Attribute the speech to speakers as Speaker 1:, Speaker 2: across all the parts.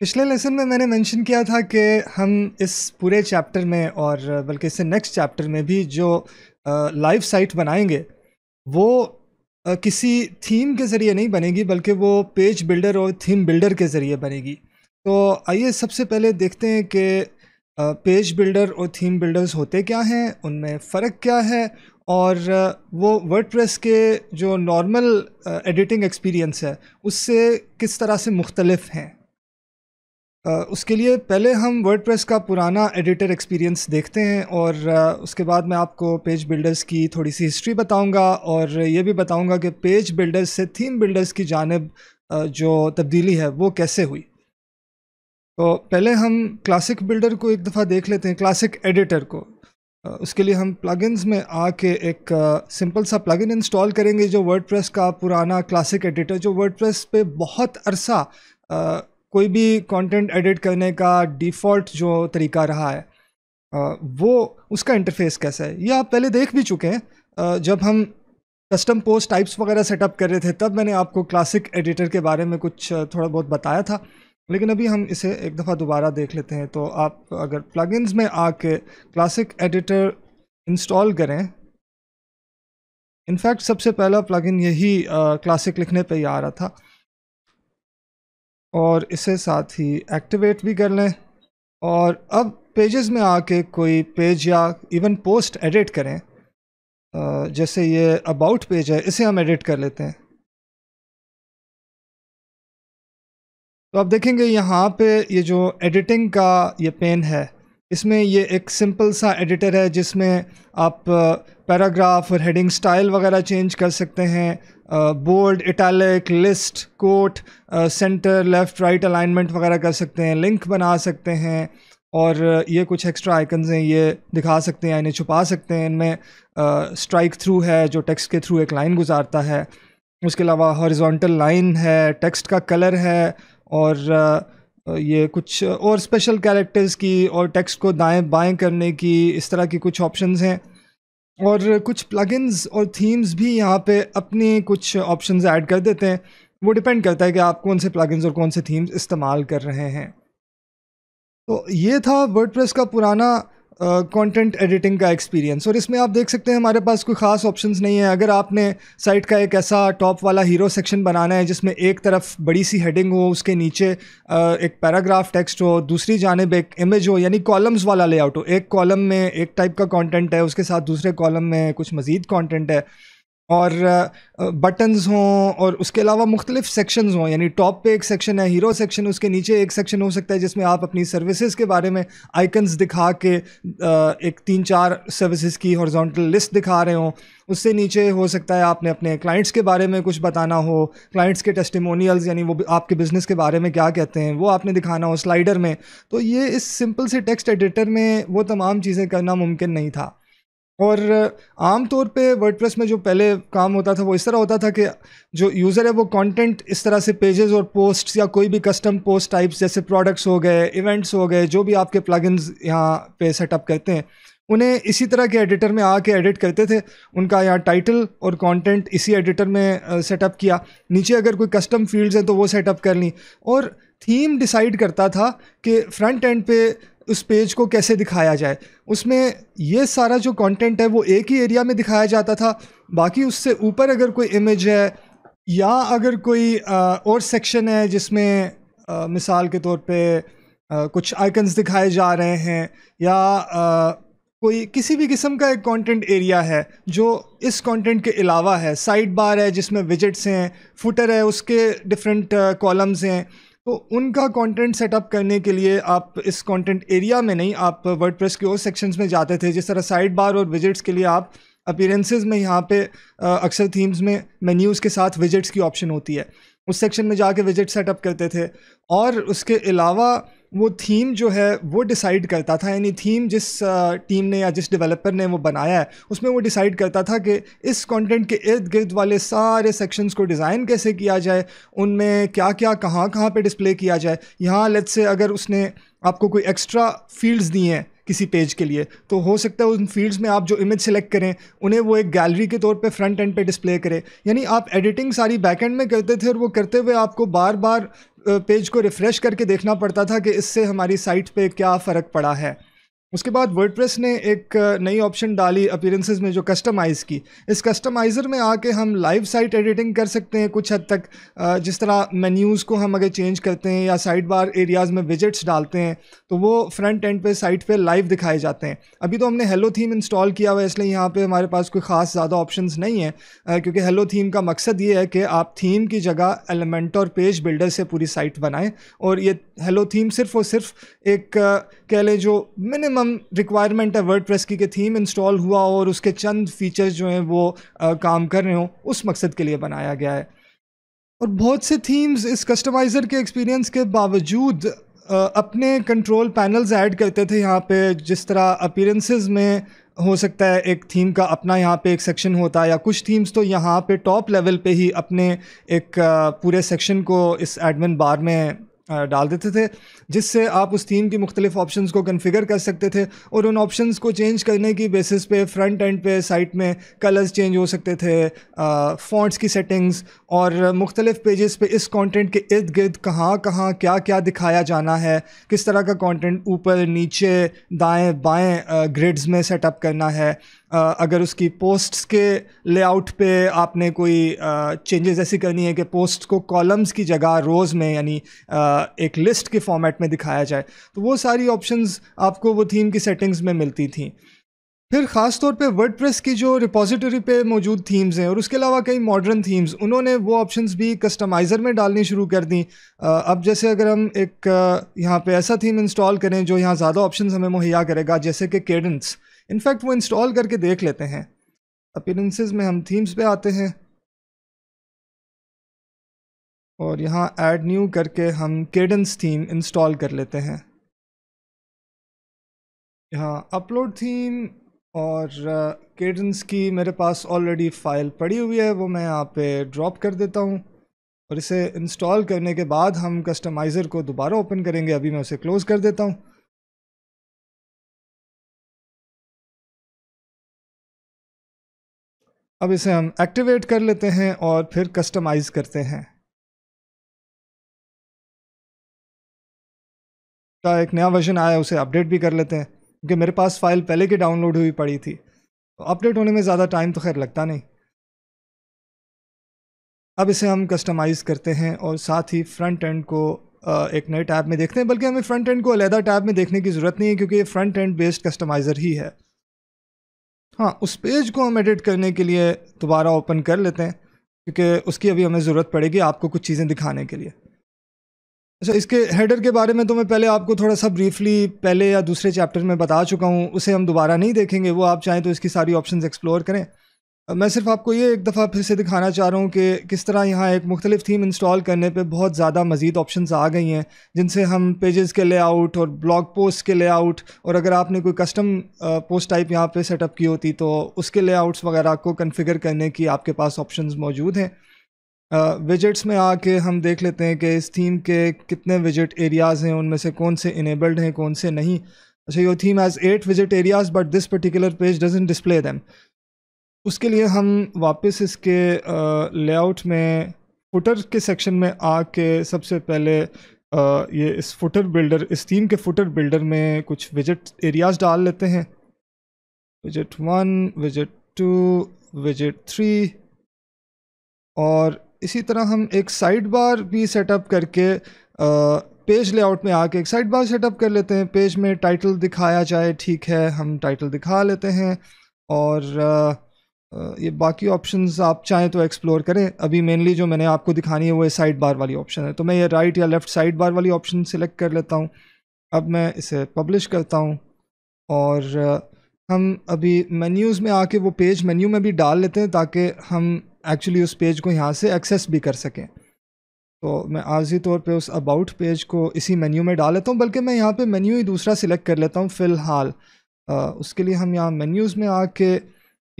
Speaker 1: पिछले लेसन में मैंने मेंशन किया था कि हम इस पूरे चैप्टर में और बल्कि इससे नेक्स्ट चैप्टर में भी जो लाइव साइट बनाएंगे वो किसी थीम के ज़रिए नहीं बनेगी बल्कि वो पेज बिल्डर और थीम बिल्डर के ज़रिए बनेगी तो आइए सबसे पहले देखते हैं कि पेज बिल्डर और थीम बिल्डर्स होते क्या हैं उनमें फ़र्क क्या है और वो वर्ड के जो नॉर्मल एडिटिंग एक्सपीरियंस है उससे किस तरह से मुख्तलफ़ हैं उसके लिए पहले हम वर्ड का पुराना एडिटर एक्सपीरियंस देखते हैं और उसके बाद मैं आपको पेज बिल्डर्स की थोड़ी सी हिस्ट्री बताऊंगा और ये भी बताऊंगा कि पेज बिल्डर्स से थीम बिल्डर्स की जानब जो तब्दीली है वो कैसे हुई तो पहले हम क्लासिक बिल्डर को एक दफ़ा देख लेते हैं क्लासिक एडिटर को उसके लिए हम प्लगइन्स में आके एक सिंपल सा प्लगइन इंस्टॉल करेंगे जो वर्डप्रेस का पुराना क्लासिक एडिटर जो वर्डप्रेस पे बहुत अरसा कोई भी कंटेंट एडिट करने का डिफ़ॉल्ट जो तरीका रहा है वो उसका इंटरफेस कैसा है ये आप पहले देख भी चुके हैं जब हम कस्टम पोस्ट टाइप्स वगैरह सेटअप कर रहे थे तब मैंने आपको क्लासिक एडिटर के बारे में कुछ थोड़ा बहुत बताया था लेकिन अभी हम इसे एक दफ़ा दोबारा देख लेते हैं तो आप अगर प्लगइन्स में आके क्लासिक एडिटर इंस्टॉल करें इनफैक्ट सबसे पहला प्लगइन यही क्लासिक लिखने पे ही आ रहा था और इसे साथ ही एक्टिवेट भी कर लें और अब पेजेस में आके
Speaker 2: कोई पेज या इवन पोस्ट एडिट करें जैसे ये अबाउट पेज है इसे हम एडिट कर लेते हैं
Speaker 1: तो आप देखेंगे यहाँ पे ये जो एडिटिंग का ये पेन है इसमें ये एक सिंपल सा एडिटर है जिसमें आप पैराग्राफ और हेडिंग स्टाइल वगैरह चेंज कर सकते हैं bold italic list quote centre left right alignment वगैरह कर सकते हैं लिंक बना सकते हैं और ये कुछ एक्स्ट्रा आइकन्स हैं ये दिखा सकते हैं इन्हें छुपा सकते हैं इनमें स्ट्राइक थ्रू है जो टेक्स्ट के थ्रू एक लाइन गुजारता है उसके अलावा हॉरिजॉन्टल लाइन है टेक्स्ट का कलर है और uh, ये कुछ और स्पेशल कैरेक्टर्स की और टेक्स्ट को दाएं बाएं करने की इस तरह की कुछ ऑप्शंस हैं और कुछ प्लगइन्स और थीम्स भी यहाँ पे अपनी कुछ ऑप्शंस ऐड कर देते हैं वो डिपेंड करता है कि आप कौन से प्लगइन्स और कौन से थीम्स इस्तेमाल कर रहे हैं तो ये था वर्डप्रेस का पुराना कंटेंट uh, एडिटिंग का एक्सपीरियंस और इसमें आप देख सकते हैं हमारे पास कोई ख़ास ऑप्शंस नहीं है अगर आपने साइट का एक ऐसा टॉप वाला हीरो सेक्शन बनाना है जिसमें एक तरफ बड़ी सी हेडिंग हो उसके नीचे एक पैराग्राफ टेक्स्ट हो दूसरी जानब एक इमेज हो यानी कॉलम्स वाला लेआउट हो एक कॉलम में एक टाइप का कॉन्टेंट है उसके साथ दूसरे कॉलम में कुछ मज़ीद कॉन्टेंट है और बटन्स हों और उसके अलावा मुख्तलिफ सेक्शंस हों यानी टॉप पे एक सेक्शन है हीरो सेक्शन उसके नीचे एक सेक्शन हो सकता है जिसमें आप अपनी सर्विसेज के बारे में आइकन्स दिखा के एक तीन चार सर्विसेज की हॉरिजॉन्टल लिस्ट दिखा रहे हों उससे नीचे हो सकता है आपने अपने क्लाइंट्स के बारे में कुछ बताना हो क्लाइंट्स के टेस्टिमोनियल्स यानी वो आपके बिज़नेस के बारे में क्या कहते हैं वो आपने दिखाना हो स्लाइडर में तो ये इस सिंपल से टेक्स्ट एडिटर में वो तमाम चीज़ें करना मुमकिन नहीं था और आम तौर पे वर्डप्रेस में जो पहले काम होता था वो इस तरह होता था कि जो यूज़र है वो कंटेंट इस तरह से पेजेस और पोस्ट्स या कोई भी कस्टम पोस्ट टाइप्स जैसे प्रोडक्ट्स हो गए इवेंट्स हो गए जो भी आपके प्लगइन्स यहाँ पे सेटअप करते हैं उन्हें इसी तरह के एडिटर में आके एडिट करते थे उनका यहाँ टाइटल और कंटेंट इसी एडिटर में सेटअप किया नीचे अगर कोई कस्टम फील्ड्स हैं तो वो सेटअप कर ली और थीम डिसाइड करता था कि फ्रंट एंड पे उस पेज को कैसे दिखाया जाए उसमें ये सारा जो कंटेंट है वो एक ही एरिया में दिखाया जाता था बाकी उससे ऊपर अगर कोई इमेज है या अगर कोई और सेक्शन है जिसमें मिसाल के तौर पे कुछ आइकन्स दिखाए जा रहे हैं या कोई किसी भी किस्म का एक कंटेंट एरिया है जो इस कंटेंट के अलावा है साइड बार है जिसमें विजिट्स हैं फुटर है उसके डिफरेंट कॉलम्स हैं तो उनका कंटेंट सेटअप करने के लिए आप इस कंटेंट एरिया में नहीं आप वर्डप्रेस के और सेक्शंस में जाते थे जिस तरह साइड बार और विजिट्स के लिए आप अपीरेंसेज में यहाँ पे अक्सर थीम्स में मेन्यूज़ के साथ विजिट्स की ऑप्शन होती है उस सेक्शन में जाके विजिट सेटअप करते थे और उसके अलावा वो थीम जो है वो डिसाइड करता था यानी थीम जिस टीम ने या जिस डेवलपर ने वो बनाया है उसमें वो डिसाइड करता था कि इस कंटेंट के इर्द गिर्द वाले सारे सेक्शंस को डिज़ाइन कैसे किया जाए उनमें क्या क्या कहाँ कहाँ पे डिस्प्ले किया जाए यहाँ लेट्स से अगर उसने आपको कोई एक्स्ट्रा फील्ड्स दिए हैं किसी पेज के लिए तो हो सकता है उन फील्ड्स में आप जो इमेज सेलेक्ट करें उन्हें वो एक गैलरी के तौर पे फ्रंट एंड पे डिस्प्ले करें यानी आप एडिटिंग सारी बैक एंड में करते थे और वो करते हुए आपको बार बार पेज को रिफ़्रेश करके देखना पड़ता था कि इससे हमारी साइट पे क्या फ़र्क पड़ा है उसके बाद वर्ड ने एक नई ऑप्शन डाली अपीयरेंसेस में जो कस्टमाइज़ की इस कस्टमाइज़र में आके हम लाइव साइट एडिटिंग कर सकते हैं कुछ हद तक जिस तरह मेन्यूज़ को हम अगर चेंज करते हैं या साइड बार एरियाज़ में विजिट्स डालते हैं तो वो फ्रंट एंड पे साइट पे लाइव दिखाए जाते हैं अभी तो हमने हेलो थीम इंस्टॉल किया हुआ है इसलिए यहाँ पर हमारे पास कोई ख़ास ज़्यादा ऑप्शन नहीं है क्योंकि हेलो थीम का मकसद ये है कि आप थीम की जगह एलिमेंट और पेज बिल्डर से पूरी साइट बनाएँ और ये हेलो थीम सिर्फ़ और सिर्फ एक कह लें जो मिनिमम मिनिमम रिक्वायरमेंट है वर्ड की कि थीम इंस्टॉल हुआ और उसके चंद फीचर्स जो हैं वो आ, काम कर रहे हों उस मकसद के लिए बनाया गया है और बहुत से थीम्स इस कस्टमाइज़र के एक्सपीरियंस के बावजूद आ, अपने कंट्रोल पैनल्स ऐड करते थे यहाँ पे जिस तरह अपीरेंसेज में हो सकता है एक थीम का अपना यहाँ पे एक सेक्शन होता है या कुछ थीम्स तो यहाँ पे टॉप लेवल पे ही अपने एक पूरे सेक्शन को इस एडमिन बार में डाल देते थे जिससे आप उस थीम की मुख्तलिफ ऑप्शंस को कन्फिगर कर सकते थे और उन ऑप्शंस को चेंज करने की बेसिस पे फ्रंट एंड पे साइट में कलर्स चेंज हो सकते थे फॉन्ट्स की सेटिंग्स और मुख्तलिफ पेजेस पे इस कंटेंट के इर्द गिर्द कहाँ कहाँ क्या क्या दिखाया जाना है किस तरह का कंटेंट ऊपर नीचे दाएं बाएं ग्रिड्स में सेटअप करना है अगर उसकी पोस्ट्स के लेआउट पे आपने कोई चेंजेस ऐसी करनी है कि पोस्ट को कॉलम्स की जगह रोज़ में यानी एक लिस्ट के फॉर्मेट में दिखाया जाए तो वो सारी ऑप्शंस आपको वो थीम की सेटिंग्स में मिलती थी फिर ख़ास तौर पे वर्डप्रेस की जो रिपोजिटरी पे मौजूद थीम्स हैं और उसके अलावा कई मॉडर्न थीम्स उन्होंने वो ऑप्शंस भी कस्टमाइज़र में डालनी शुरू कर दी अब जैसे अगर हम एक यहाँ पे ऐसा थीम इंस्टॉल करें जो यहाँ ज़्यादा ऑप्शंस हमें मुहैया करेगा जैसे कि केडेंस के इनफैक्ट वो इंस्टॉल करके देख लेते हैं अपीरेंसेज में हम थीम्स पे आते हैं
Speaker 2: और यहाँ ऐड न्यू करके हम केडेंस थीम इंस्टॉल कर लेते हैं यहाँ
Speaker 1: अपलोड थीम और केडेंस uh, की मेरे पास ऑलरेडी फ़ाइल पड़ी हुई है वो मैं यहाँ पे ड्रॉप कर देता हूँ और इसे इंस्टॉल करने के बाद हम कस्टमाइज़र
Speaker 2: को दोबारा ओपन करेंगे अभी मैं उसे क्लोज़ कर देता हूँ अब इसे हम एक्टिवेट कर लेते हैं और फिर कस्टमाइज़ करते हैं का एक नया वर्जन आया उसे अपडेट भी कर लेते हैं क्योंकि मेरे पास
Speaker 1: फ़ाइल पहले की डाउनलोड हुई पड़ी थी तो अपडेट होने में ज़्यादा टाइम तो खैर लगता नहीं अब इसे हम कस्टमाइज़ करते हैं और साथ ही फ्रंट एंड को एक नए टैब में देखते हैं बल्कि हमें फ्रंट एंड को अलहदा टैब में देखने की ज़रूरत नहीं है क्योंकि ये फ्रंट एंड बेस्ड कस्टमाइज़र ही है हाँ उस पेज को हम एडिट करने के लिए दोबारा ओपन कर लेते हैं क्योंकि उसकी अभी हमें ज़रूरत पड़ेगी आपको कुछ चीज़ें दिखाने के लिए अच्छा इसके हेडर के बारे में तो मैं पहले आपको थोड़ा सा ब्रीफली पहले या दूसरे चैप्टर में बता चुका हूँ उसे हम दोबारा नहीं देखेंगे वो आप चाहें तो इसकी सारी ऑप्शंस एक्सप्लोर करें मैं सिर्फ आपको ये एक दफ़ा फिर से दिखाना चाह रहा हूँ कि किस तरह यहाँ एक मुख्तलिफ थीम इंस्टॉल करने पे बहुत ज़्यादा मज़ीद ऑप्शंस आ गई हैं जिनसे हम पेजेस के लेआउट और ब्लॉग पोस्ट के लेआउट और अगर आपने कोई कस्टम पोस्ट टाइप यहाँ पे सेटअप की होती तो उसके लेआउट्स वगैरह को कन्फिगर करने की आपके पास ऑप्शन मौजूद हैं विजिट्स में आके हम देख लेते हैं कि इस थीम के कितने विजिट एरियाज़ हैं उनमें से कौन से इनेबल्ड हैं कौन से नहीं अच्छा योर थीम हैज़ एट विजिट areas but this particular page doesn't display them उसके लिए हम वापस इसके लेआउट में फुटर के सेक्शन में आके सबसे पहले आ, ये इस फुटर बिल्डर इस थीम के फुटर बिल्डर में कुछ विजिट एरियाज डाल लेते हैं visit one visit to visit three और इसी तरह हम एक साइड बार भी सेटअप करके आ, पेज लेआउट में आके एक साइड बार सेटअप कर लेते हैं पेज में टाइटल दिखाया जाए ठीक है हम टाइटल दिखा लेते हैं और आ, ये बाकी ऑप्शंस आप चाहें तो एक्सप्लोर करें अभी मेनली जो मैंने आपको दिखानी है वो साइड बार वाली ऑप्शन है तो मैं ये राइट या लेफ़्ट साइड बार वाली ऑप्शन सिलेक्ट कर लेता हूँ अब मैं इसे पब्लिश करता हूँ और हम अभी मेन्यूज़ में आके वो पेज मेन्यू में भी डाल लेते हैं ताकि हम एक्चुअली उस पेज को यहाँ से एक्सेस भी कर सकें तो मैं आर्जी तौर पे उस अबाउट पेज को इसी मेन्यू में डाल लेता हूँ बल्कि मैं यहाँ पे मेन्यू ही दूसरा सिलेक्ट कर लेता हूँ फ़िलहाल उसके लिए हम यहाँ मेन्यूज़ में आके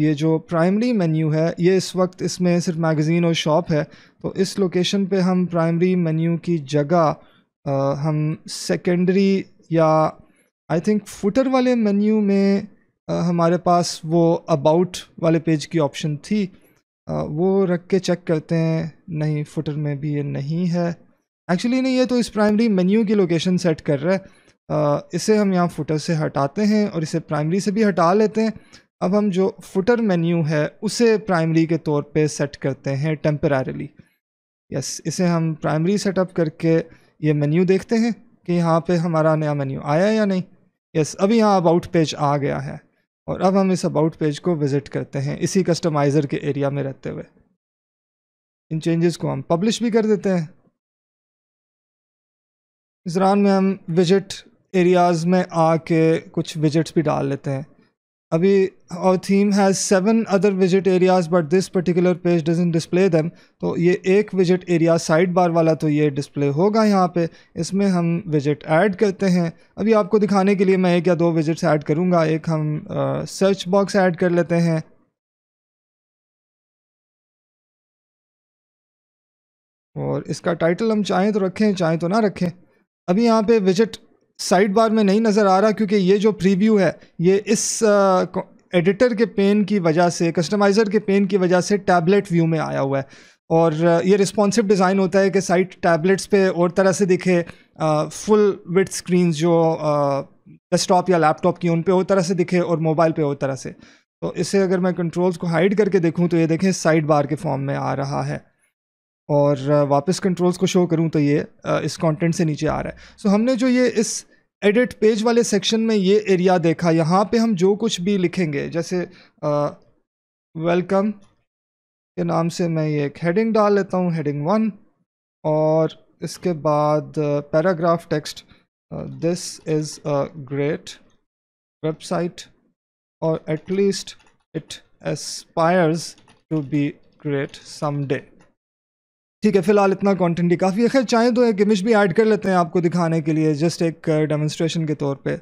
Speaker 1: ये जो प्राइमरी मेन्यू है ये इस वक्त इसमें सिर्फ मैगज़ीन और शॉप है तो इस लोकेशन पे हम प्राइमरी मेन्यू की जगह हम सेकेंडरी या आई थिंक फुटर वाले मेन्यू में आ, हमारे पास वो अबाउट वाले पेज की ऑप्शन थी आ, वो रख के चेक करते हैं नहीं फुटर में भी ये नहीं है एक्चुअली नहीं ये तो इस प्राइमरी मेन्यू की लोकेशन सेट कर रहा है इसे हम यहाँ फुटर से हटाते हैं और इसे प्राइमरी से भी हटा लेते हैं अब हम जो फुटर मेन्यू है उसे प्राइमरी के तौर पे सेट करते हैं टेम्परारीली यस इसे हम प्राइमरी सेटअप करके ये मेन्यू देखते हैं कि यहाँ पे हमारा नया मेन्यू आया या नहीं यस अभी यहाँ अबाउट पेज आ गया है और अब हम इस अबाउट पेज को विज़िट करते हैं इसी कस्टमाइज़र के एरिया में रहते हुए इन चेंजेस को हम पब्लिश भी कर देते हैं इस दौरान में हम विजिट एरियाज़ में आके कुछ विजिट्स भी डाल लेते हैं अभी और थीम हैज़ सेवन अदर विजिट areas but this particular page in display them तो ये एक विजिट एरिया साइड बार वाला तो ये डिस्प्ले होगा यहाँ पे इसमें हम विजिट ऐड करते हैं अभी आपको दिखाने के लिए मैं एक या दो विजिट्स ऐड करूँगा एक
Speaker 2: हम सर्च बॉक्स ऐड कर लेते हैं और इसका टाइटल हम चाहें तो रखें चाहें तो ना रखें
Speaker 1: अभी यहाँ पे विजिट साइड बार में नहीं नज़र आ रहा क्योंकि ये जो प्रीव्यू है ये इस एडिटर के पेन की वजह से कस्टमाइज़र के पेन की वजह से टैबलेट व्यू में आया हुआ है और ये रिस्पॉन्सिव डिज़ाइन होता है कि साइट टैबलेट्स पे और तरह से दिखे आ, फुल विथ स्क्रीन जो डेस्कटॉप या लैपटॉप की उन पे और तरह से दिखे और मोबाइल पे और तरह से तो इसे अगर मैं कंट्रोल्स को हाइड करके देखूँ तो ये देखें साइड बार के फॉर्म में आ रहा है और वापस कंट्रोल्स को शो करूँ तो ये इस कंटेंट से नीचे आ रहा है सो so, हमने जो ये इस एडिट पेज वाले सेक्शन में ये एरिया देखा यहाँ पे हम जो कुछ भी लिखेंगे जैसे वेलकम के नाम से मैं ये एक हेडिंग डाल लेता हूँ हेडिंग वन और इसके बाद paragraph text this is a great website और at least it aspires to be great some day ठीक है फिलहाल इतना कॉन्टेंट ही काफ़ी है खैर चाहे तो एक इमेज भी ऐड कर लेते हैं आपको दिखाने के लिए जस्ट एक डेमोन्स्ट्रेशन uh, के तौर पर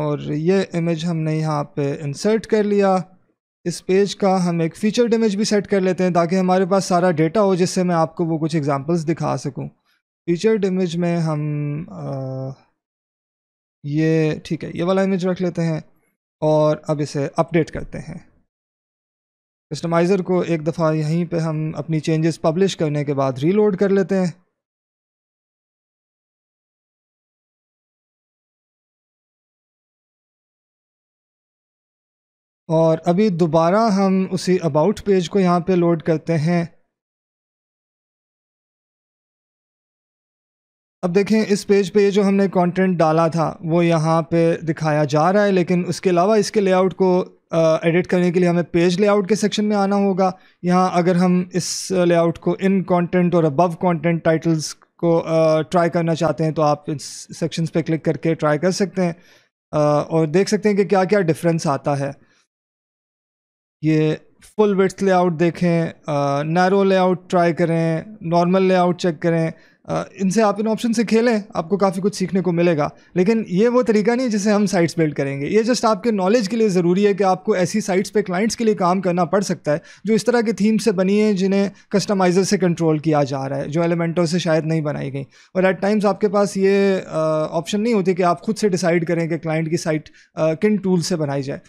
Speaker 1: और ये इमेज हमने यहाँ पर इंसर्ट कर लिया इस पेज का हम एक फीचर्ड इमेज भी सेट कर लेते हैं ताकि हमारे पास सारा डेटा हो जिससे मैं आपको वो कुछ एग्जांपल्स दिखा सकूं फीचर्ड इमेज में हम आ, uh, ये ठीक है ये वाला इमेज रख लेते हैं और अब इसे अपडेट करते हैं कस्टमाइज़र को एक दफ़ा यहीं पे
Speaker 2: हम अपनी चेंजेस पब्लिश करने के बाद रीलोड कर लेते हैं और अभी दोबारा हम उसी अबाउट पेज को यहाँ पे लोड करते हैं अब देखें इस पेज पे जो हमने कंटेंट डाला था वो यहाँ पे दिखाया जा रहा है लेकिन उसके अलावा
Speaker 1: इसके लेआउट को एडिट करने के लिए हमें पेज लेआउट के सेक्शन में आना होगा यहाँ अगर हम इस लेआउट को इन कंटेंट और अबव कंटेंट टाइटल्स को ट्राई करना चाहते हैं तो आप इस सेक्शंस पे क्लिक करके ट्राई कर सकते हैं और देख सकते हैं कि क्या क्या डिफरेंस आता है ये फुल विथ लेआउट देखें नैरो लेआउट ट्राई करें नॉर्मल लेआउट चेक करें इनसे आप इन ऑप्शन से खेलें आपको काफ़ी कुछ सीखने को मिलेगा लेकिन ये वो तरीका नहीं जिसे हम साइट्स बिल्ड करेंगे ये जस्ट आपके नॉलेज के लिए ज़रूरी है कि आपको ऐसी साइट्स पे क्लाइंट्स के लिए काम करना पड़ सकता है जो इस तरह के थीम से बनी है जिन्हें कस्टमाइज़र से कंट्रोल किया जा रहा है जो एलिमेंटों से शायद नहीं बनाई गई और एट टाइम्स आपके पास ये ऑप्शन नहीं होती कि आप खुद से डिसाइड करें कि क्लाइंट की साइट किन टूल से बनाई जाए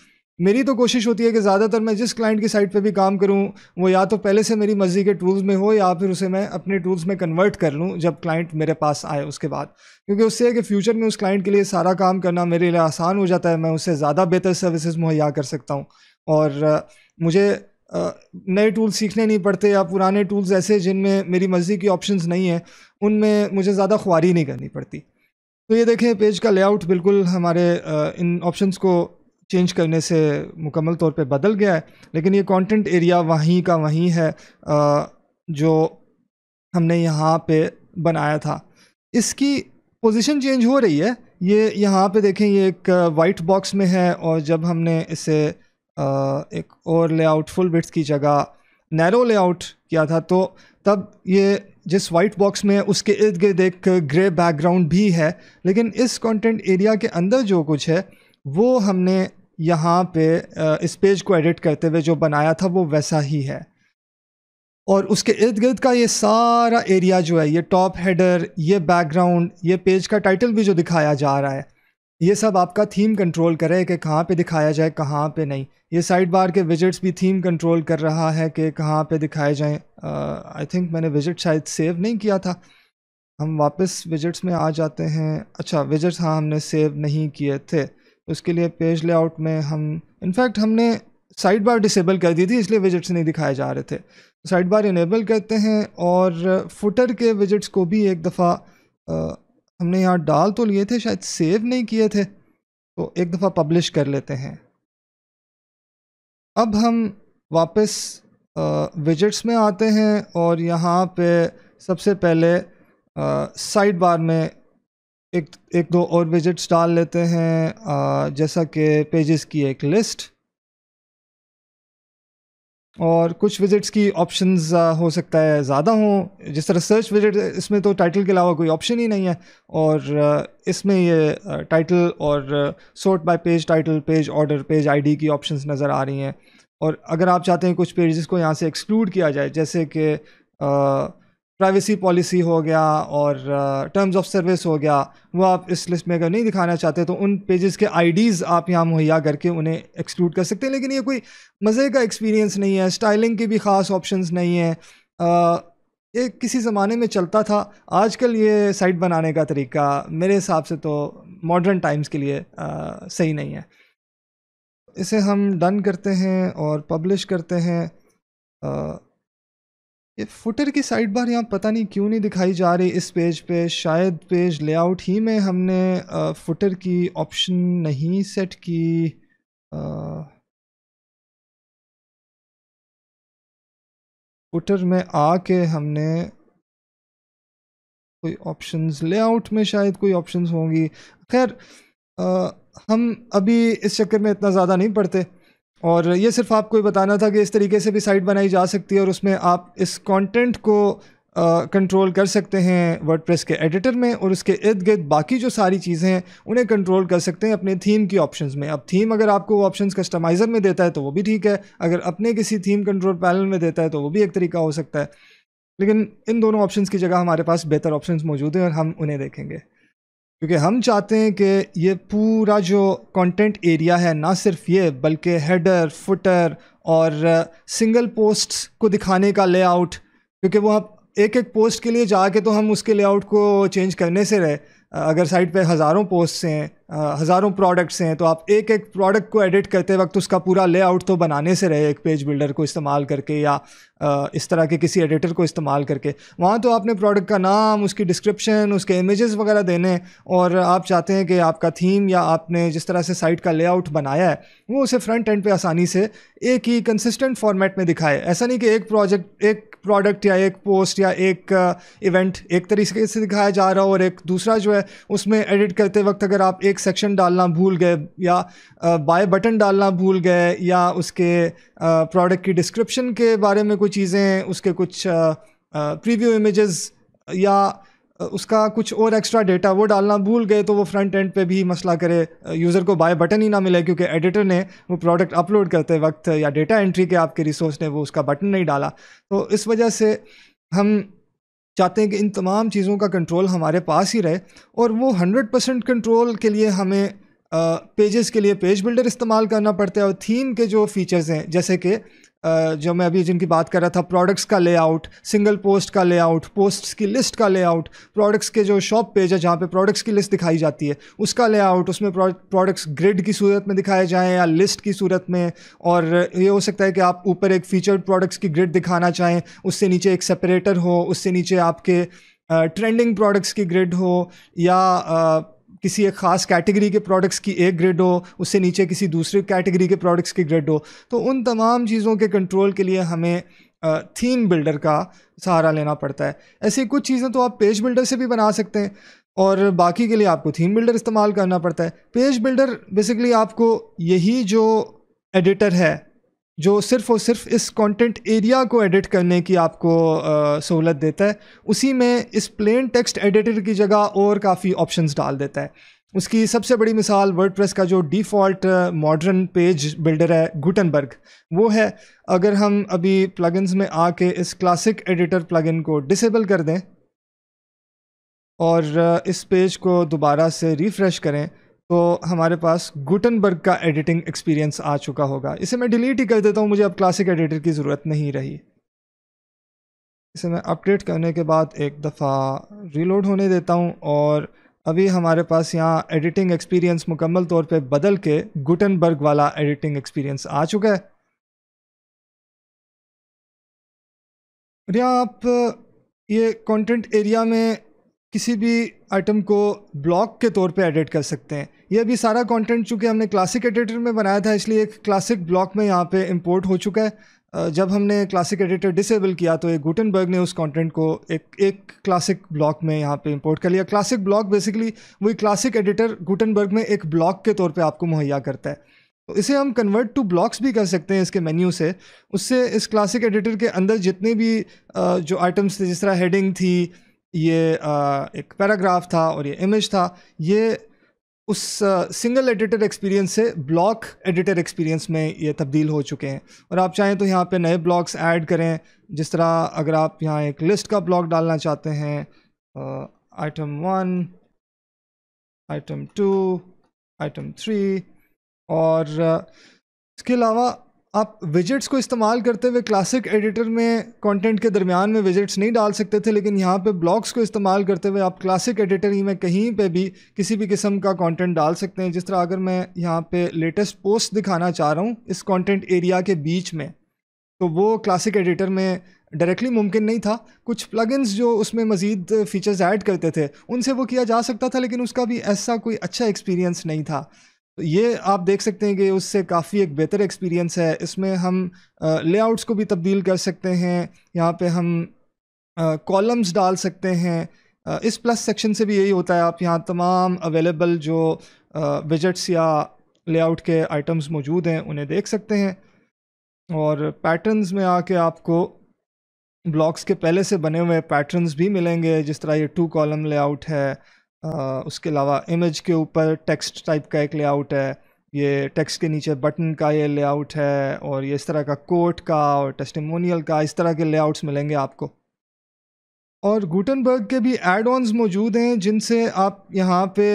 Speaker 1: मेरी तो कोशिश होती है कि ज़्यादातर मैं जिस क्लाइंट की साइट पे भी काम करूँ वो या तो पहले से मेरी मर्ज़ी के टूल्स में हो या फिर उसे मैं अपने टूल्स में कन्वर्ट कर लूँ जब क्लाइंट मेरे पास आए उसके बाद क्योंकि उससे है कि फ्यूचर में उस क्लाइंट के लिए सारा काम करना मेरे लिए आसान हो जाता है मैं उससे ज़्यादा बेहतर सर्विसेज मुहैया कर सकता हूँ और मुझे नए टूल्स सीखने नहीं पड़ते या पुराने टूल्स ऐसे जिनमें मेरी मर्ज़ी की ऑप्शंस नहीं है उनमें मुझे ज़्यादा ख्वारी नहीं करनी पड़ती तो ये देखें पेज का लेआउट बिल्कुल हमारे इन ऑप्शंस को चेंज करने से मुकम्मल तौर पे बदल गया है लेकिन ये कंटेंट एरिया वहीं का वहीं है जो हमने यहाँ पे बनाया था इसकी पोजीशन चेंज हो रही है ये यहाँ पे देखें ये एक वाइट बॉक्स में है और जब हमने इसे एक और लेआउट फुल बिट्स की जगह नैरो लेआउट किया था तो तब ये जिस वाइट बॉक्स में उसके इर्द गिर्द एक ग्रे बैकग्राउंड भी है लेकिन इस कंटेंट एरिया के अंदर जो कुछ है वो हमने यहाँ पे इस पेज को एडिट करते हुए जो बनाया था वो वैसा ही है और उसके इर्द गिर्द का ये सारा एरिया जो है ये टॉप हेडर ये बैकग्राउंड ये पेज का टाइटल भी जो दिखाया जा रहा है ये सब आपका थीम कंट्रोल करे कि कहाँ पे दिखाया जाए कहाँ पे नहीं ये साइड बार के विजिट्स भी थीम कंट्रोल कर रहा है कि कहाँ पे दिखाए जाएँ आई थिंक मैंने विजिट शायद सेव नहीं किया था हम वापस विजिट्स में आ जाते हैं अच्छा विजिट्स हाँ हमने सेव नहीं किए थे उसके लिए पेज लेआउट में हम इनफैक्ट हमने साइड बार डिसेबल कर दी थी इसलिए विजिट्स नहीं दिखाए जा रहे थे साइड बार इनेबल करते हैं और फुटर के विजिट्स को भी एक दफ़ा हमने यहाँ डाल तो लिए थे शायद सेव नहीं किए थे तो एक दफ़ा पब्लिश कर लेते हैं अब हम वापस विजिट्स में आते हैं और यहाँ पे सबसे पहले साइड बार में एक एक दो और विजिट्स डाल लेते हैं जैसा कि पेजेस की एक लिस्ट और कुछ विजिट्स की ऑप्शंस हो सकता है ज़्यादा हो जिस तरह सर्च विजिट इसमें तो टाइटल के अलावा कोई ऑप्शन ही नहीं है और इसमें ये टाइटल और sort by page title page order page ID की ऑप्शंस नज़र आ रही हैं और अगर आप चाहते हैं कुछ पेजेस को यहाँ से एक्सक्लूड किया जाए जैसे कि प्राइवेसी पॉलिसी हो गया और टर्म्स ऑफ सर्विस हो गया वो आप इस लिस्ट में अगर नहीं दिखाना चाहते तो उन पेजेस के आईडीज़ आप यहाँ मुहैया करके उन्हें एक्सक्लूड कर सकते हैं लेकिन ये कोई मज़े का एक्सपीरियंस नहीं है स्टाइलिंग के भी ख़ास ऑप्शंस नहीं है uh, ये किसी ज़माने में चलता था आजकल ये साइट बनाने का तरीका मेरे हिसाब से तो मॉडर्न टाइम्स के लिए आ, uh, सही नहीं है इसे हम डन करते हैं और पब्लिश करते हैं आ, uh, ये फुटर की साइड बार यहाँ पता नहीं क्यों नहीं दिखाई जा रही इस पेज पे शायद पेज
Speaker 2: लेआउट ही में हमने फुटर की ऑप्शन नहीं सेट की फुटर में आके हमने कोई ऑप्शंस लेआउट में
Speaker 1: शायद कोई ऑप्शंस होंगी खैर हम अभी इस चक्कर में इतना ज़्यादा नहीं पढ़ते और ये सिर्फ आपको ये बताना था कि इस तरीके से भी साइट बनाई जा सकती है और उसमें आप इस कंटेंट को कंट्रोल कर सकते हैं वर्डप्रेस के एडिटर में और उसके इर्द गिर्द बाकी जो सारी चीज़ें हैं उन्हें कंट्रोल कर सकते हैं अपने थीम की ऑप्शंस में अब थीम अगर आपको वो ऑप्शंस कस्टमाइज़र में देता है तो वो भी ठीक है अगर अपने किसी थीम कंट्रोल पैनल में देता है तो वो भी एक तरीका हो सकता है लेकिन इन दोनों ऑप्शन की जगह हमारे पास बेहतर ऑप्शन मौजूद हैं और हम उन्हें देखेंगे क्योंकि हम चाहते हैं कि ये पूरा जो कंटेंट एरिया है ना सिर्फ ये बल्कि हेडर फुटर और सिंगल uh, पोस्ट को दिखाने का लेआउट क्योंकि वो हम एक एक पोस्ट के लिए जाके तो हम उसके लेआउट को चेंज करने से रहे अगर साइट पे हज़ारों पोस्ट हैं हज़ारों प्रोडक्ट्स हैं तो आप एक एक प्रोडक्ट को एडिट करते वक्त उसका पूरा लेआउट तो बनाने से रहे एक पेज बिल्डर को इस्तेमाल करके या इस तरह के किसी एडिटर को इस्तेमाल करके वहाँ तो आपने प्रोडक्ट का नाम उसकी डिस्क्रिप्शन उसके इमेजेस वगैरह देने और आप चाहते हैं कि आपका थीम या आपने जिस तरह से साइट का लेआउट बनाया है वो उसे फ्रंट एंड पे आसानी से एक ही कंसिस्टेंट फॉर्मेट में दिखाए ऐसा नहीं कि एक प्रोजेक्ट एक प्रोडक्ट या एक पोस्ट या एक इवेंट एक तरीके से दिखाया जा रहा हो और एक दूसरा जो है उसमें एडिट करते वक्त अगर आप एक एक सेक्शन डालना भूल गए या बाय बटन डालना भूल गए या उसके प्रोडक्ट की डिस्क्रिप्शन के बारे में कुछ चीज़ें उसके कुछ प्रीव्यू इमेजेस या उसका कुछ और एक्स्ट्रा डेटा वो डालना भूल गए तो वो फ्रंट एंड पे भी मसला करे यूज़र को बाय बटन ही ना मिले क्योंकि एडिटर ने वो प्रोडक्ट अपलोड करते वक्त या डेटा एंट्री के आपके रिसोर्स ने वो उसका बटन नहीं डाला तो इस वजह से हम चाहते हैं कि इन तमाम चीज़ों का कंट्रोल हमारे पास ही रहे और वो हंड्रेड परसेंट कंट्रोल के लिए हमें पेजेस के लिए पेज बिल्डर इस्तेमाल करना पड़ता है और थीम के जो फीचर्स हैं जैसे कि जो मैं अभी जिनकी बात कर रहा था प्रोडक्ट्स का लेआउट सिंगल पोस्ट का लेआउट पोस्ट्स की लिस्ट का लेआउट प्रोडक्ट्स के जो शॉप पेज है जहाँ पे प्रोडक्ट्स की लिस्ट दिखाई जाती है उसका लेआउट उसमें प्रोडक्ट्स ग्रिड की सूरत में दिखाए जाएँ या लिस्ट की सूरत में और ये हो सकता है कि आप ऊपर एक फीचर्ड प्रोडक्ट्स की ग्रिड दिखाना चाहें उससे नीचे एक सेपरेटर हो उससे नीचे आपके ट्रेंडिंग प्रोडक्ट्स की ग्रिड हो या किसी एक ख़ास कैटेगरी के प्रोडक्ट्स की एक ग्रेड हो उससे नीचे किसी दूसरे कैटेगरी के प्रोडक्ट्स की ग्रेड हो तो उन तमाम चीज़ों के कंट्रोल के लिए हमें थीम बिल्डर का सहारा लेना पड़ता है ऐसी कुछ चीज़ें तो आप पेज बिल्डर से भी बना सकते हैं और बाकी के लिए आपको थीम बिल्डर इस्तेमाल करना पड़ता है पेज बिल्डर बेसिकली आपको यही जो एडिटर है जो सिर्फ़ और सिर्फ इस कंटेंट एरिया को एडिट करने की आपको सहूलत देता है उसी में इस प्लेन टेक्स्ट एडिटर की जगह और काफ़ी ऑप्शंस डाल देता है उसकी सबसे बड़ी मिसाल वर्डप्रेस का जो डिफ़ॉल्ट मॉडर्न पेज बिल्डर है गुटनबर्ग वो है अगर हम अभी प्लगइन्स में आके इस क्लासिक एडिटर प्लगइन को डिसेबल कर दें और इस पेज को दोबारा से रिफ़्रेश करें तो हमारे पास गुटनबर्ग का एडिटिंग एक्सपीरियंस आ चुका होगा इसे मैं डिलीट ही कर देता हूँ मुझे अब क्लासिक एडिटर की ज़रूरत नहीं रही इसे मैं अपडेट करने के बाद एक दफ़ा रीलोड होने देता हूँ और अभी हमारे पास यहाँ एडिटिंग एक्सपीरियंस मुकम्मल तौर पे बदल के गुटनबर्ग वाला
Speaker 2: एडिटिंग एक्सपीरियंस आ चुका है और आप ये कंटेंट एरिया में किसी भी आइटम को
Speaker 1: ब्लॉक के तौर पे एडिट कर सकते हैं ये अभी सारा कंटेंट चूँकि हमने क्लासिक एडिटर में बनाया था इसलिए एक क्लासिक ब्लॉक में यहाँ पे इंपोर्ट हो चुका है जब हमने क्लासिक एडिटर डिसेबल किया तो एक गुटनबर्ग ने उस कंटेंट को एक एक क्लासिक ब्लॉक में यहाँ पे इंपोर्ट कर लिया क्लासिक ब्लॉक बेसिकली वही क्लासिक एडिटर गुटनबर्ग में एक ब्लॉक के तौर पर आपको मुहैया करता है तो इसे हम कन्वर्ट टू ब्लॉक्स भी कर सकते हैं इसके मेन्यू से उससे इस क्लासिक एडिटर के अंदर जितने भी जो आइटम्स थे जिस तरह हेडिंग थी ये एक पैराग्राफ था और ये इमेज था ये उस सिंगल एडिटर एक्सपीरियंस से ब्लॉक एडिटर एक्सपीरियंस में ये तब्दील हो चुके हैं और आप चाहें तो यहाँ पे नए ब्लॉक्स ऐड करें जिस तरह अगर आप यहाँ एक लिस्ट का ब्लॉक डालना चाहते हैं item one item two item three और इसके अलावा आप विजिट्स को इस्तेमाल करते हुए क्लासिक एडिटर में कंटेंट के दरमियान में विजिट्स नहीं डाल सकते थे लेकिन यहाँ पे ब्लॉग्स को इस्तेमाल करते हुए आप क्लासिक एडिटर ही में कहीं पे भी किसी भी किस्म का कंटेंट डाल सकते हैं जिस तरह अगर मैं यहाँ पे लेटेस्ट पोस्ट दिखाना चाह रहा हूँ इस कंटेंट एरिया के बीच में तो वो क्लासिक एडिटर में डायरेक्टली मुमकिन नहीं था कुछ प्लगइन्स जो उसमें मज़ीद फ़ीचर्स ऐड करते थे उनसे वो किया जा सकता था लेकिन उसका भी ऐसा कोई अच्छा एक्सपीरियंस नहीं था ये आप देख सकते हैं कि उससे काफ़ी एक बेहतर एक्सपीरियंस है इसमें हम लेआउट्स को भी तब्दील कर सकते हैं यहाँ पे हम कॉलम्स डाल सकते हैं इस प्लस सेक्शन से भी यही होता है आप यहाँ तमाम अवेलेबल जो विजट्स या लेआउट के आइटम्स मौजूद हैं उन्हें देख सकते हैं और पैटर्न्स में आके आपको ब्लॉक्स के पहले से बने हुए पैटर्न्स भी मिलेंगे जिस तरह ये टू कॉलम लेआउट है उसके अलावा इमेज के ऊपर टेक्स्ट टाइप का एक लेआउट है ये टेक्स्ट के नीचे बटन का ये लेआउट है और ये इस तरह का कोट का और टेस्टिमोनियल का इस तरह के लेआउट्स मिलेंगे आपको और गुटनबर्ग के भी एड ऑनस मौजूद हैं जिनसे आप यहाँ पे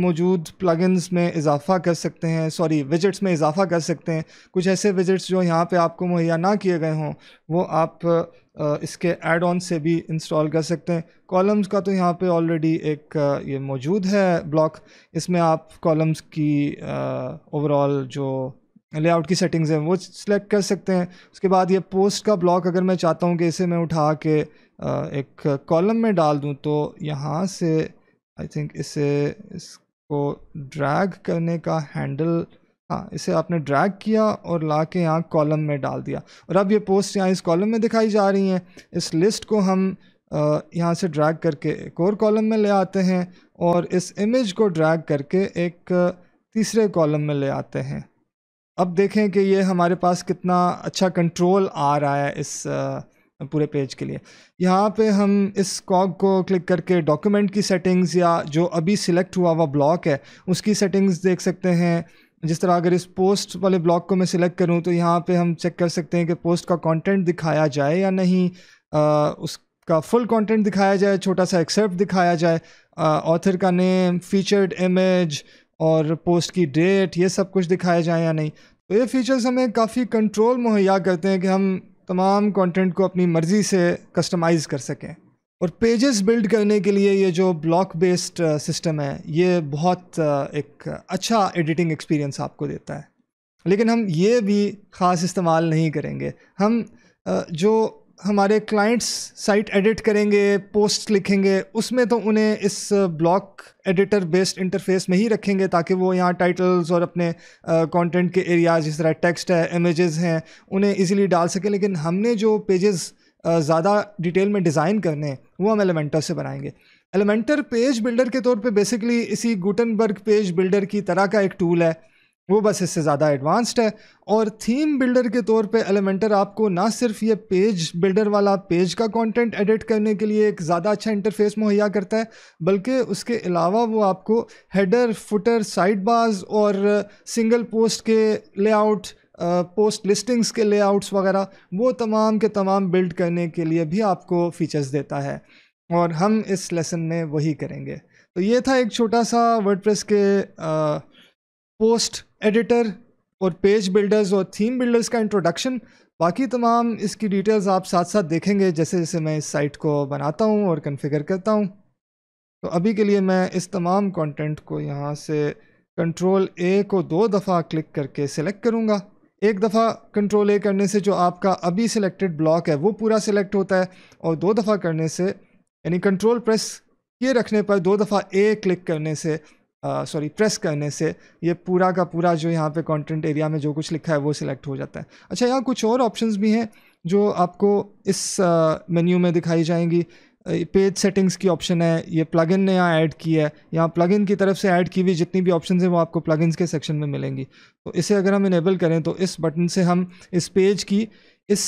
Speaker 1: मौजूद प्लगइन्स में इजाफ़ा कर सकते हैं सॉरी विजिट्स में इजाफ़ा कर सकते हैं कुछ ऐसे विजिट्स जो यहाँ पे आपको मुहैया ना किए गए हों वो आप इसके एड ऑन से भी इंस्टॉल कर सकते हैं कॉलम्स का तो यहाँ पे ऑलरेडी एक ये मौजूद है ब्लॉक इसमें आप कॉलम्स की ओवरऑल जो लेआउट की सेटिंग्स हैं वो सिलेक्ट कर सकते हैं उसके बाद ये पोस्ट का ब्लॉक अगर मैं चाहता हूँ कि इसे मैं उठा के एक कॉलम में डाल दूँ तो यहाँ से आई थिंक इसे इसको ड्रैग करने का हैंडल हाँ इसे आपने ड्रैग किया और ला के यहाँ कॉलम में डाल दिया और अब ये पोस्ट यहाँ इस कॉलम में दिखाई जा रही हैं इस लिस्ट को हम यहाँ से ड्रैग करके एक और कॉलम में ले आते हैं और इस इमेज को ड्रैग करके एक तीसरे कॉलम में ले आते हैं अब देखें कि ये हमारे पास कितना अच्छा कंट्रोल आ रहा है इस पूरे पेज के लिए यहाँ पे हम इस कॉग को क्लिक करके डॉक्यूमेंट की सेटिंग्स या जो अभी सिलेक्ट हुआ हुआ ब्लॉक है उसकी सेटिंग्स देख सकते हैं जिस तरह अगर इस पोस्ट वाले ब्लॉग को मैं सिलेक्ट करूं तो यहाँ पे हम चेक कर सकते हैं कि पोस्ट का कंटेंट दिखाया जाए या नहीं आ, उसका फुल कंटेंट दिखाया जाए छोटा सा एक्सेप्ट दिखाया जाए ऑथर का नेम फीचर्ड इमेज और पोस्ट की डेट ये सब कुछ दिखाया जाए या नहीं तो ये फीचर्स हमें काफ़ी कंट्रोल मुहैया करते हैं कि हम तमाम कंटेंट को अपनी मर्ज़ी से कस्टमाइज़ कर सकें और पेजेस बिल्ड करने के लिए ये जो ब्लॉक बेस्ड सिस्टम है ये बहुत uh, एक अच्छा एडिटिंग एक्सपीरियंस आपको देता है लेकिन हम ये भी ख़ास इस्तेमाल नहीं करेंगे हम uh, जो हमारे क्लाइंट्स साइट एडिट करेंगे पोस्ट लिखेंगे उसमें तो उन्हें इस ब्लॉक एडिटर बेस्ड इंटरफेस में ही रखेंगे ताकि वो यहाँ टाइटल्स और अपने कंटेंट uh, के एरियाज जिस तरह टेक्स्ट है इमेजेस हैं उन्हें इजीली डाल सकें लेकिन हमने जो पेजेस ज़्यादा डिटेल में डिज़ाइन करने हैं वो हम एलिमेंटर से बनाएंगे एलिमेंटर पेज बिल्डर के तौर पे बेसिकली इसी गुटनबर्ग पेज बिल्डर की तरह का एक टूल है वो बस इससे ज़्यादा एडवांस्ड है और थीम बिल्डर के तौर पे एलिमेंटर आपको ना सिर्फ ये पेज बिल्डर वाला पेज का कंटेंट एडिट करने के लिए एक ज़्यादा अच्छा इंटरफेस मुहैया करता है बल्कि उसके अलावा वो आपको हेडर फुटर साइड बाज और सिंगल पोस्ट के लेआउट पोस्ट लिस्टिंग्स के लेआउट्स वगैरह वो तमाम के तमाम बिल्ड करने के लिए भी आपको फीचर्स देता है और हम इस लेसन में वही करेंगे तो ये था एक छोटा सा वर्डप्रेस के पोस्ट एडिटर और पेज बिल्डर्स और थीम बिल्डर्स का इंट्रोडक्शन बाकी तमाम इसकी डिटेल्स आप साथ साथ देखेंगे जैसे जैसे मैं इस साइट को बनाता हूँ और कन्फिगर करता हूँ तो अभी के लिए मैं इस तमाम कंटेंट को यहाँ से कंट्रोल ए को दो दफ़ा क्लिक करके सेलेक्ट करूँगा एक दफ़ा कंट्रोल ए करने से जो आपका अभी सिलेक्टेड ब्लॉक है वो पूरा सिलेक्ट होता है और दो दफ़ा करने से यानी कंट्रोल प्रेस किए रखने पर दो दफ़ा ए क्लिक करने से सॉरी प्रेस करने से ये पूरा का पूरा जो यहाँ पे कंटेंट एरिया में जो कुछ लिखा है वो सिलेक्ट हो जाता है अच्छा यहाँ कुछ और ऑप्शंस भी हैं जो आपको इस मेन्यू में दिखाई जाएंगी पेज सेटिंग्स की ऑप्शन है ये प्लगइन ने यहाँ ऐड की है यहाँ प्लगइन की तरफ से ऐड की हुई जितनी भी ऑप्शन हैं वो आपको प्लगइन्स के सेक्शन में मिलेंगी तो इसे अगर हम इनेबल करें तो इस बटन से हम इस पेज की इस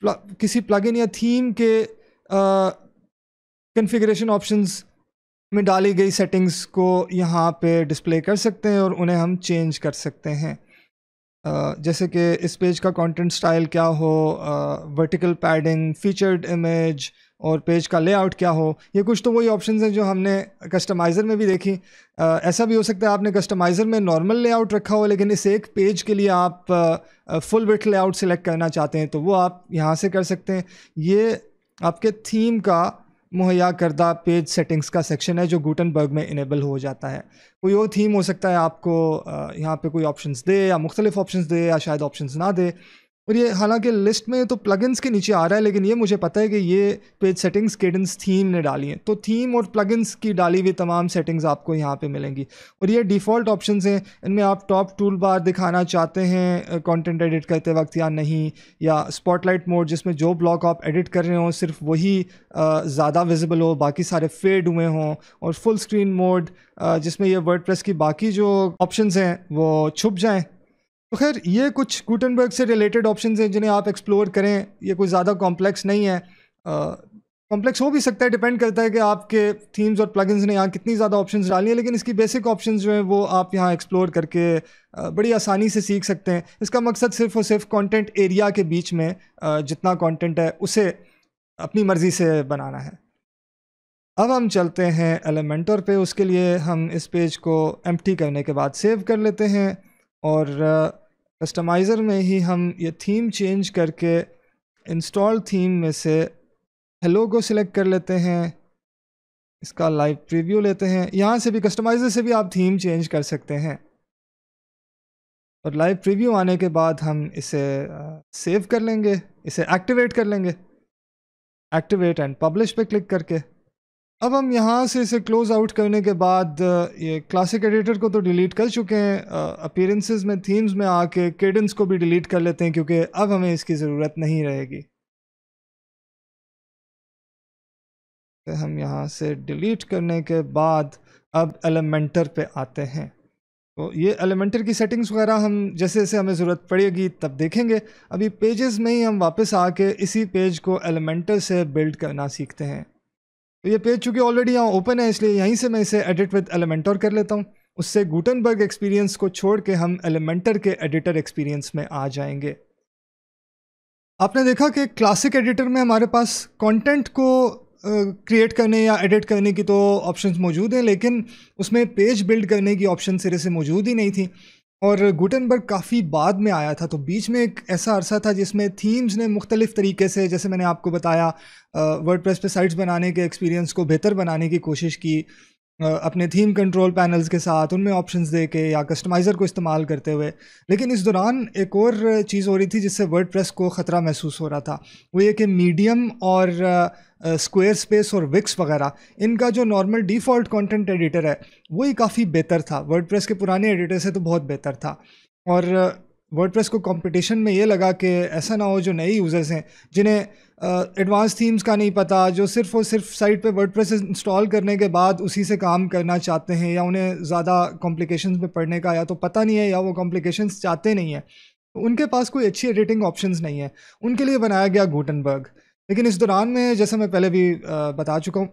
Speaker 1: प्ला, किसी प्लगइन या थीम के कन्फिग्रेशन ऑप्शंस में डाली गई सेटिंग्स को यहाँ पे डिस्प्ले कर सकते हैं और उन्हें हम चेंज कर सकते हैं Uh, जैसे कि इस पेज का कंटेंट स्टाइल क्या हो वर्टिकल पैडिंग फीचर्ड इमेज और पेज का लेआउट क्या हो ये कुछ तो वही ऑप्शन हैं जो हमने कस्टमाइज़र में भी देखी आ, ऐसा भी हो सकता है आपने कस्टमाइज़र में नॉर्मल लेआउट रखा हो लेकिन इस एक पेज के लिए आप आ, फुल विथ लेआउट सेलेक्ट करना चाहते हैं तो वो आप यहाँ से कर सकते हैं ये आपके थीम का मुहैया करदा पेज सेटिंग्स का सेक्शन है जो गुटनबर्ग में इनेबल हो जाता है कोई और थीम हो सकता है आपको यहाँ पे कोई ऑप्शंस दे या मुख्तलिफ ऑप्शंस दे या शायद ऑप्शंस ना दे और ये हालांकि लिस्ट में तो प्लगइन्स के नीचे आ रहा है लेकिन ये मुझे पता है कि ये पेज सेटिंग्स केडेंस थीम ने डाली हैं तो थीम और प्लगइन्स की डाली हुई तमाम सेटिंग्स आपको यहाँ पे मिलेंगी और ये डिफ़ॉल्ट ऑप्शन हैं इनमें आप टॉप टूल बार दिखाना चाहते हैं कंटेंट एडिट करते वक्त या नहीं या स्पॉटलाइट मोड जिसमें जो ब्लॉक आप एडिट कर रहे हों सिर्फ वही ज़्यादा विजिबल हो बाकी सारे फेड हुए हों और फुल स्क्रीन मोड जिसमें यह वर्ड की बाकी जो ऑप्शन हैं वो छुप जाएँ तो खैर ये कुछ गुटनबर्ग से रिलेटेड ऑप्शन हैं जिन्हें आप एक्सप्लोर करें ये कुछ ज़्यादा कॉम्प्लेक्स नहीं है कॉम्प्लेक्स हो भी सकता है डिपेंड करता है कि आपके थीम्स और प्लगइन्स ने यहाँ कितनी ज़्यादा ऑप्शंस डाली हैं लेकिन इसकी बेसिक ऑप्शंस जो हैं वो आप यहाँ एक्सप्लोर करके बड़ी आसानी से सीख सकते हैं इसका मकसद सिर्फ और सिर्फ कॉन्टेंट एरिया के बीच में जितना कॉन्टेंट है उसे अपनी मर्ज़ी से बनाना है अब हम चलते हैं एलिमेंटर पे उसके लिए हम इस पेज को एम्प्टी करने के बाद सेव कर लेते हैं और कस्टमाइज़र में ही हम ये थीम चेंज करके इंस्टॉल थीम में से हेलो को सिलेक्ट कर लेते हैं इसका लाइव प्रीव्यू लेते हैं यहाँ से भी कस्टमाइज़र से भी आप थीम चेंज कर सकते हैं और लाइव प्रीव्यू आने के बाद हम इसे सेव कर लेंगे इसे एक्टिवेट कर लेंगे एक्टिवेट एंड पब्लिश पे क्लिक करके अब हम यहाँ से इसे क्लोज आउट करने के बाद uh, ये क्लासिक एडिटर को तो डिलीट कर चुके हैं अपीयरेंसेस uh, में थीम्स में आके केडेंस को भी डिलीट कर लेते हैं क्योंकि अब हमें इसकी ज़रूरत नहीं रहेगी तो हम यहाँ से डिलीट करने के बाद अब एलिमेंटर पे आते हैं तो ये एलिमेंटर की सेटिंग्स वगैरह हम जैसे जैसे हमें ज़रूरत पड़ेगी तब देखेंगे अभी पेजेस में ही हम वापस आके इसी पेज को एलिमेंटर से बिल्ड करना सीखते हैं तो ये पेज चूँकि ऑलरेडी यहाँ ओपन है इसलिए यहीं से मैं इसे एडिट विद एलिमेंटर कर लेता हूँ उससे गुटनबर्ग एक्सपीरियंस को छोड़ के हम एलिमेंटर के एडिटर एक्सपीरियंस में आ जाएंगे आपने देखा कि क्लासिक एडिटर में हमारे पास कंटेंट को क्रिएट करने या एडिट करने की तो ऑप्शंस मौजूद हैं लेकिन उसमें पेज बिल्ड करने की ऑप्शन सिरे से मौजूद ही नहीं थी और गुटनबर्ग काफ़ी बाद में आया था तो बीच में एक ऐसा अरसा था जिसमें थीम्स ने मुख्तलिफ़ तरीके से जैसे मैंने आपको बताया वर्ड प्रेस पर साइट्स बनाने के एक्सपीरियंस को बेहतर बनाने की कोशिश की अपने थीम कंट्रोल पैनल्स के साथ उनमें ऑप्शंस दे के या कस्टमाइज़र को इस्तेमाल करते हुए लेकिन इस दौरान एक और चीज़ हो रही थी जिससे वर्ड को ख़तरा महसूस हो रहा था वो ये कि मीडियम और स्क्वेयर स्पेस और विक्स वगैरह इनका जो नॉर्मल डिफ़ॉल्ट कंटेंट एडिटर है वही काफ़ी बेहतर था वर्ड के पुराने एडिटर से तो बहुत बेहतर था और वर्ड को कॉम्पिटिशन में ये लगा कि ऐसा ना हो जो नए यूज़र्स हैं जिन्हें एडवांस uh, थीम्स का नहीं पता जो सिर्फ और सिर्फ साइट पे वर्डप्रेस इंस्टॉल करने के बाद उसी से काम करना चाहते हैं या उन्हें ज़्यादा कॉम्प्लिकेशंस में पढ़ने का या तो पता नहीं है या वो कॉम्प्लिकेशंस चाहते नहीं हैं उनके पास कोई अच्छी एडिटिंग ऑप्शंस नहीं है उनके लिए बनाया गया गूटनबर्ग लेकिन इस दौरान में जैसा मैं पहले भी बता चुका हूँ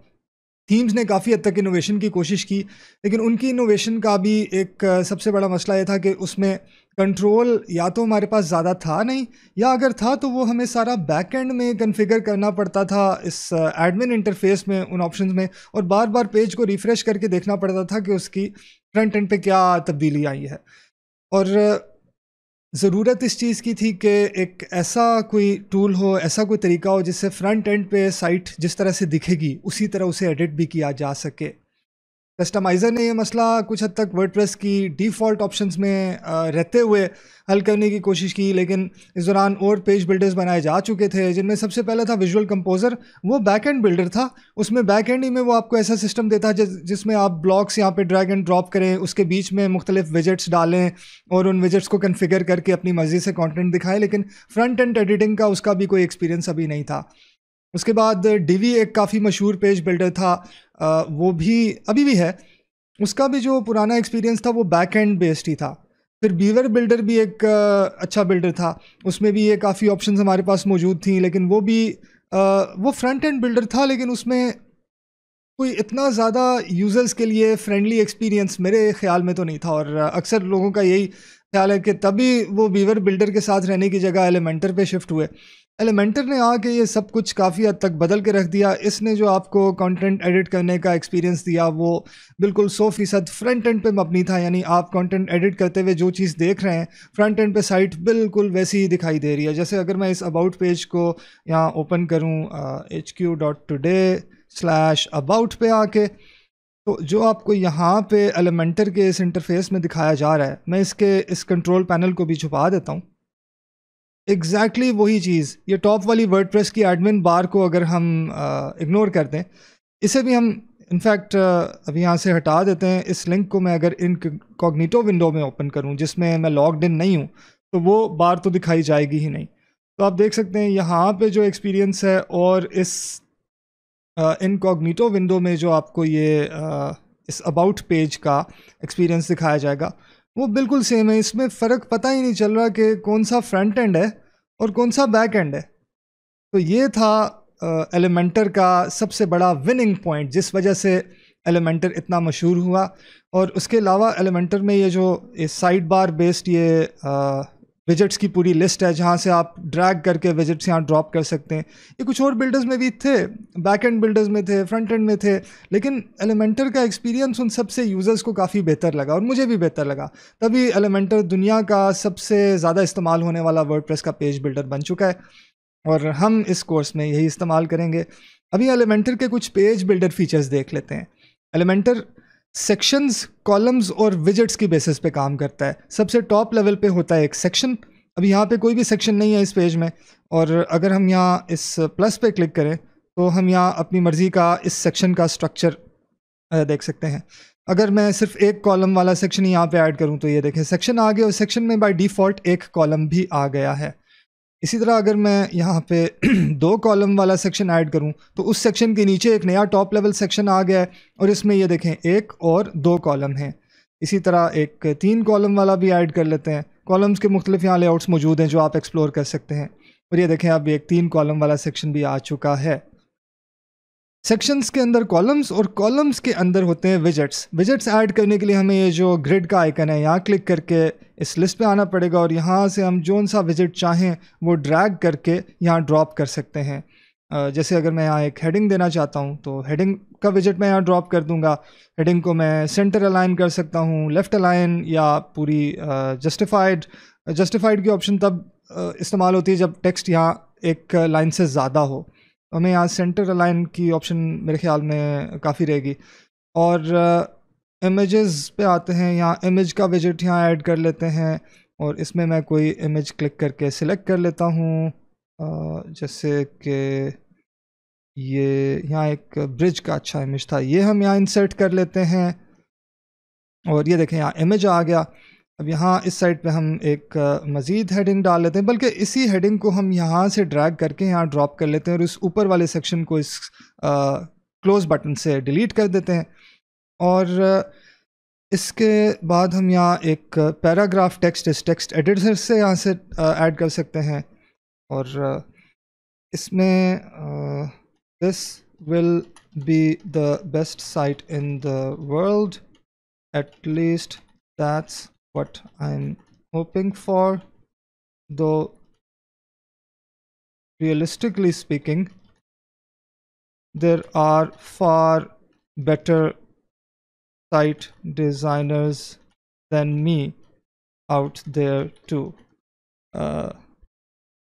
Speaker 1: थीम्स ने काफ़ी हद तक इनोवेशन की कोशिश की लेकिन उनकी इनोवेशन का भी एक सबसे बड़ा मसला ये था कि उसमें कंट्रोल या तो हमारे पास ज़्यादा था नहीं या अगर था तो वो हमें सारा बैक एंड में कन्फिगर करना पड़ता था इस एडमिन इंटरफेस में उन ऑप्शंस में और बार बार पेज को रिफ़्रेश करके देखना पड़ता था कि उसकी फ्रंट एंड पे क्या तब्दीली आई है और ज़रूरत इस चीज़ की थी कि एक ऐसा कोई टूल हो ऐसा कोई तरीका हो जिससे फ्रंट एंड पे साइट जिस तरह से दिखेगी उसी तरह उसे एडिट भी किया जा सके कस्टमाइज़र ने यह मसला कुछ हद तक वर्डप्रेस की डिफ़ॉल्ट ऑप्शंस में रहते हुए हल करने की कोशिश की लेकिन इस दौरान और पेज बिल्डर्स बनाए जा चुके थे जिनमें सबसे पहला था विजुअल कंपोज़र वो बैक एंड बिल्डर था उसमें बैक एंड ही में वो आपको ऐसा सिस्टम देता है जिस, जिसमें आप ब्लॉक्स यहाँ पे ड्रैग एंड ड्रॉप करें उसके बीच में मुख्तलिफ विजट्स डालें और उन विजट्स को कन्फिगर करके अपनी मर्ज़ी से कॉन्टेंट दिखाएं लेकिन फ्रंट एंड एडिटिंग का उसका भी कोई एक्सपीरियंस अभी नहीं था उसके बाद डिवी एक काफ़ी मशहूर पेज बिल्डर था वो भी अभी भी है उसका भी जो पुराना एक्सपीरियंस था वो बैक एंड बेस्ड ही था फिर बीवर बिल्डर भी एक अच्छा बिल्डर था उसमें भी ये काफ़ी ऑप्शन हमारे पास मौजूद थी लेकिन वो भी वो फ्रंट एंड बिल्डर था लेकिन उसमें कोई इतना ज़्यादा यूज़र्स के लिए फ्रेंडली एक्सपीरियंस मेरे ख्याल में तो नहीं था और अक्सर लोगों का यही ख्याल है कि तभी वो बीवर बिल्डर के साथ रहने की जगह एलिमेंटर पे शिफ्ट हुए एलिमेंटर ने आके ये सब कुछ काफ़ी हद तक बदल के रख दिया इसने जो आपको कंटेंट एडिट करने का एक्सपीरियंस दिया वो बिल्कुल सौ फीसद फ्रंट एंड पे मबनी था यानी आप कंटेंट एडिट करते हुए जो चीज़ देख रहे हैं फ्रंट एंड पे साइट बिल्कुल वैसी ही दिखाई दे रही है जैसे अगर मैं इस अबाउट पेज को यहाँ ओपन करूँ H Q dot today slash about पे आके तो जो आपको यहाँ पे एलिमेंटर के इस इंटरफेस में दिखाया जा रहा है मैं इसके इस कंट्रोल पैनल को भी छुपा देता हूँ एग्जैक्टली exactly वही चीज़ ये टॉप वाली वर्ड की एडमिन बार को अगर हम इग्नोर करते हैं इसे भी हम इनफैक्ट अभी यहाँ से हटा देते हैं इस लिंक को मैं अगर इन कॉग्निटो विंडो में ओपन करूँ जिसमें मैं लॉग्ड इन नहीं हूँ तो वो बार तो दिखाई जाएगी ही नहीं तो आप देख सकते हैं यहाँ पे जो एक्सपीरियंस है और इस इन कॉग्निटो विंडो में जो आपको ये इस अबाउट पेज का एक्सपीरियंस दिखाया जाएगा वो बिल्कुल सेम है इसमें फ़र्क पता ही नहीं चल रहा कि कौन सा फ्रंट एंड है और कौन सा बैक एंड है तो ये था एलिमेंटर का सबसे बड़ा विनिंग पॉइंट जिस वजह से एलिमेंटर इतना मशहूर हुआ और उसके अलावा एलिमेंटर में ये जो साइड बार बेस्ड ये विजिट्स की पूरी लिस्ट है जहाँ से आप ड्रैग करके विजिट्स यहाँ ड्रॉप कर सकते हैं ये कुछ और बिल्डर्स में भी थे बैक एंड बिल्डर्स में थे फ्रंट एंड में थे लेकिन एलिमेंटर का एक्सपीरियंस उन सबसे यूज़र्स को काफ़ी बेहतर लगा और मुझे भी बेहतर लगा तभी एलिमेंटर दुनिया का सबसे ज़्यादा इस्तेमाल होने वाला वर्ड का पेज बिल्डर बन चुका है और हम इस कोर्स में यही इस्तेमाल करेंगे अभी एलिमेंटर के कुछ पेज बिल्डर फीचर्स देख लेते हैं एलिमेंटर सेक्शंस कॉलम्स और विजिट्स की बेसिस पे काम करता है सबसे टॉप लेवल पे होता है एक सेक्शन अब यहाँ पे कोई भी सेक्शन नहीं है इस पेज में और अगर हम यहाँ इस प्लस पे क्लिक करें तो हम यहाँ अपनी मर्ज़ी का इस सेक्शन का स्ट्रक्चर देख सकते हैं अगर मैं सिर्फ एक कॉलम वाला सेक्शन यहाँ पे ऐड करूँ तो ये देखें सेक्शन आ गया और सेक्शन में बाय डिफ़ॉल्ट एक कॉलम भी आ गया है इसी तरह अगर मैं यहाँ पे दो कॉलम वाला सेक्शन ऐड करूँ तो उस सेक्शन के नीचे एक नया टॉप लेवल सेक्शन आ गया है और इसमें ये देखें एक और दो कॉलम हैं इसी तरह एक तीन कॉलम वाला भी ऐड कर लेते हैं कॉलम्स के मुख्तलिफ यहाँ लेआउट्स मौजूद हैं जो आप एक्सप्लोर कर सकते हैं और ये देखें अब एक तीन कॉलम वाला सेक्शन भी आ चुका है सेक्शंस के अंदर कॉलम्स और कॉलम्स के अंदर होते हैं विजट्स विजट्स ऐड करने के लिए हमें ये जो ग्रिड का आइकन है यहाँ क्लिक करके इस लिस्ट पे आना पड़ेगा और यहाँ से हम जोन सा विजिट चाहें वो ड्रैग करके यहाँ ड्रॉप कर सकते हैं जैसे अगर मैं यहाँ एक हेडिंग देना चाहता हूँ तो हेडिंग का विजिट मैं यहाँ ड्रॉप कर दूँगा हेडिंग को मैं सेंटर अलाइन कर सकता हूँ लेफ़्ट अलाइन या पूरी जस्टिफाइड जस्टिफाइड की ऑप्शन तब इस्तेमाल होती है जब टेक्स्ट यहाँ एक लाइन से ज़्यादा हो हमें यहाँ सेंटर अलाइन की ऑप्शन मेरे ख्याल में काफ़ी रहेगी और इमेजेस uh, पे आते हैं यहाँ इमेज का विजिट यहाँ ऐड कर लेते हैं और इसमें मैं कोई इमेज क्लिक करके सिलेक्ट कर लेता हूँ जैसे कि ये यहाँ एक ब्रिज का अच्छा इमेज था ये हम यहाँ इंसर्ट कर लेते हैं और ये देखें यहाँ इमेज आ गया अब यहाँ इस साइड पे हम एक मज़ीद हेडिंग डाल लेते हैं बल्कि इसी हेडिंग को हम यहाँ से ड्रैग करके यहाँ ड्रॉप कर लेते हैं और इस ऊपर वाले सेक्शन को इस क्लोज़ बटन से डिलीट कर देते हैं और इसके बाद हम यहाँ एक पैराग्राफ टेक्स्ट इस टेक्स्ट एडिटर से यहाँ से ऐड कर सकते हैं और इसमें this will be the best site in the world
Speaker 2: at least that's what I'm hoping for though realistically speaking there are far better site
Speaker 1: designers than me out there too uh,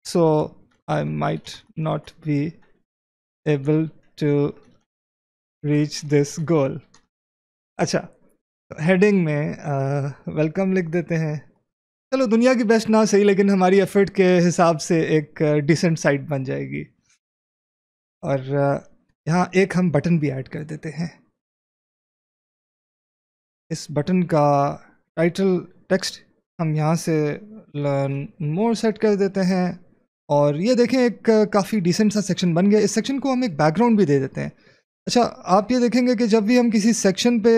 Speaker 1: so I might not be able to reach this goal. Acha, heading में welcome लिख देते हैं चलो दुनिया की best ना सही लेकिन हमारी एफर्ट के हिसाब से एक डिसेंट साइट बन जाएगी और यहाँ एक हम बटन भी ऐड कर देते हैं इस बटन का टाइटल टेक्स्ट हम यहाँ से लर्न मोर सेट कर देते हैं और ये देखें एक काफ़ी डिसेंट सा सेक्शन बन गया इस सेक्शन को हम एक बैकग्राउंड भी दे देते हैं अच्छा आप ये देखेंगे कि जब भी हम किसी सेक्शन पे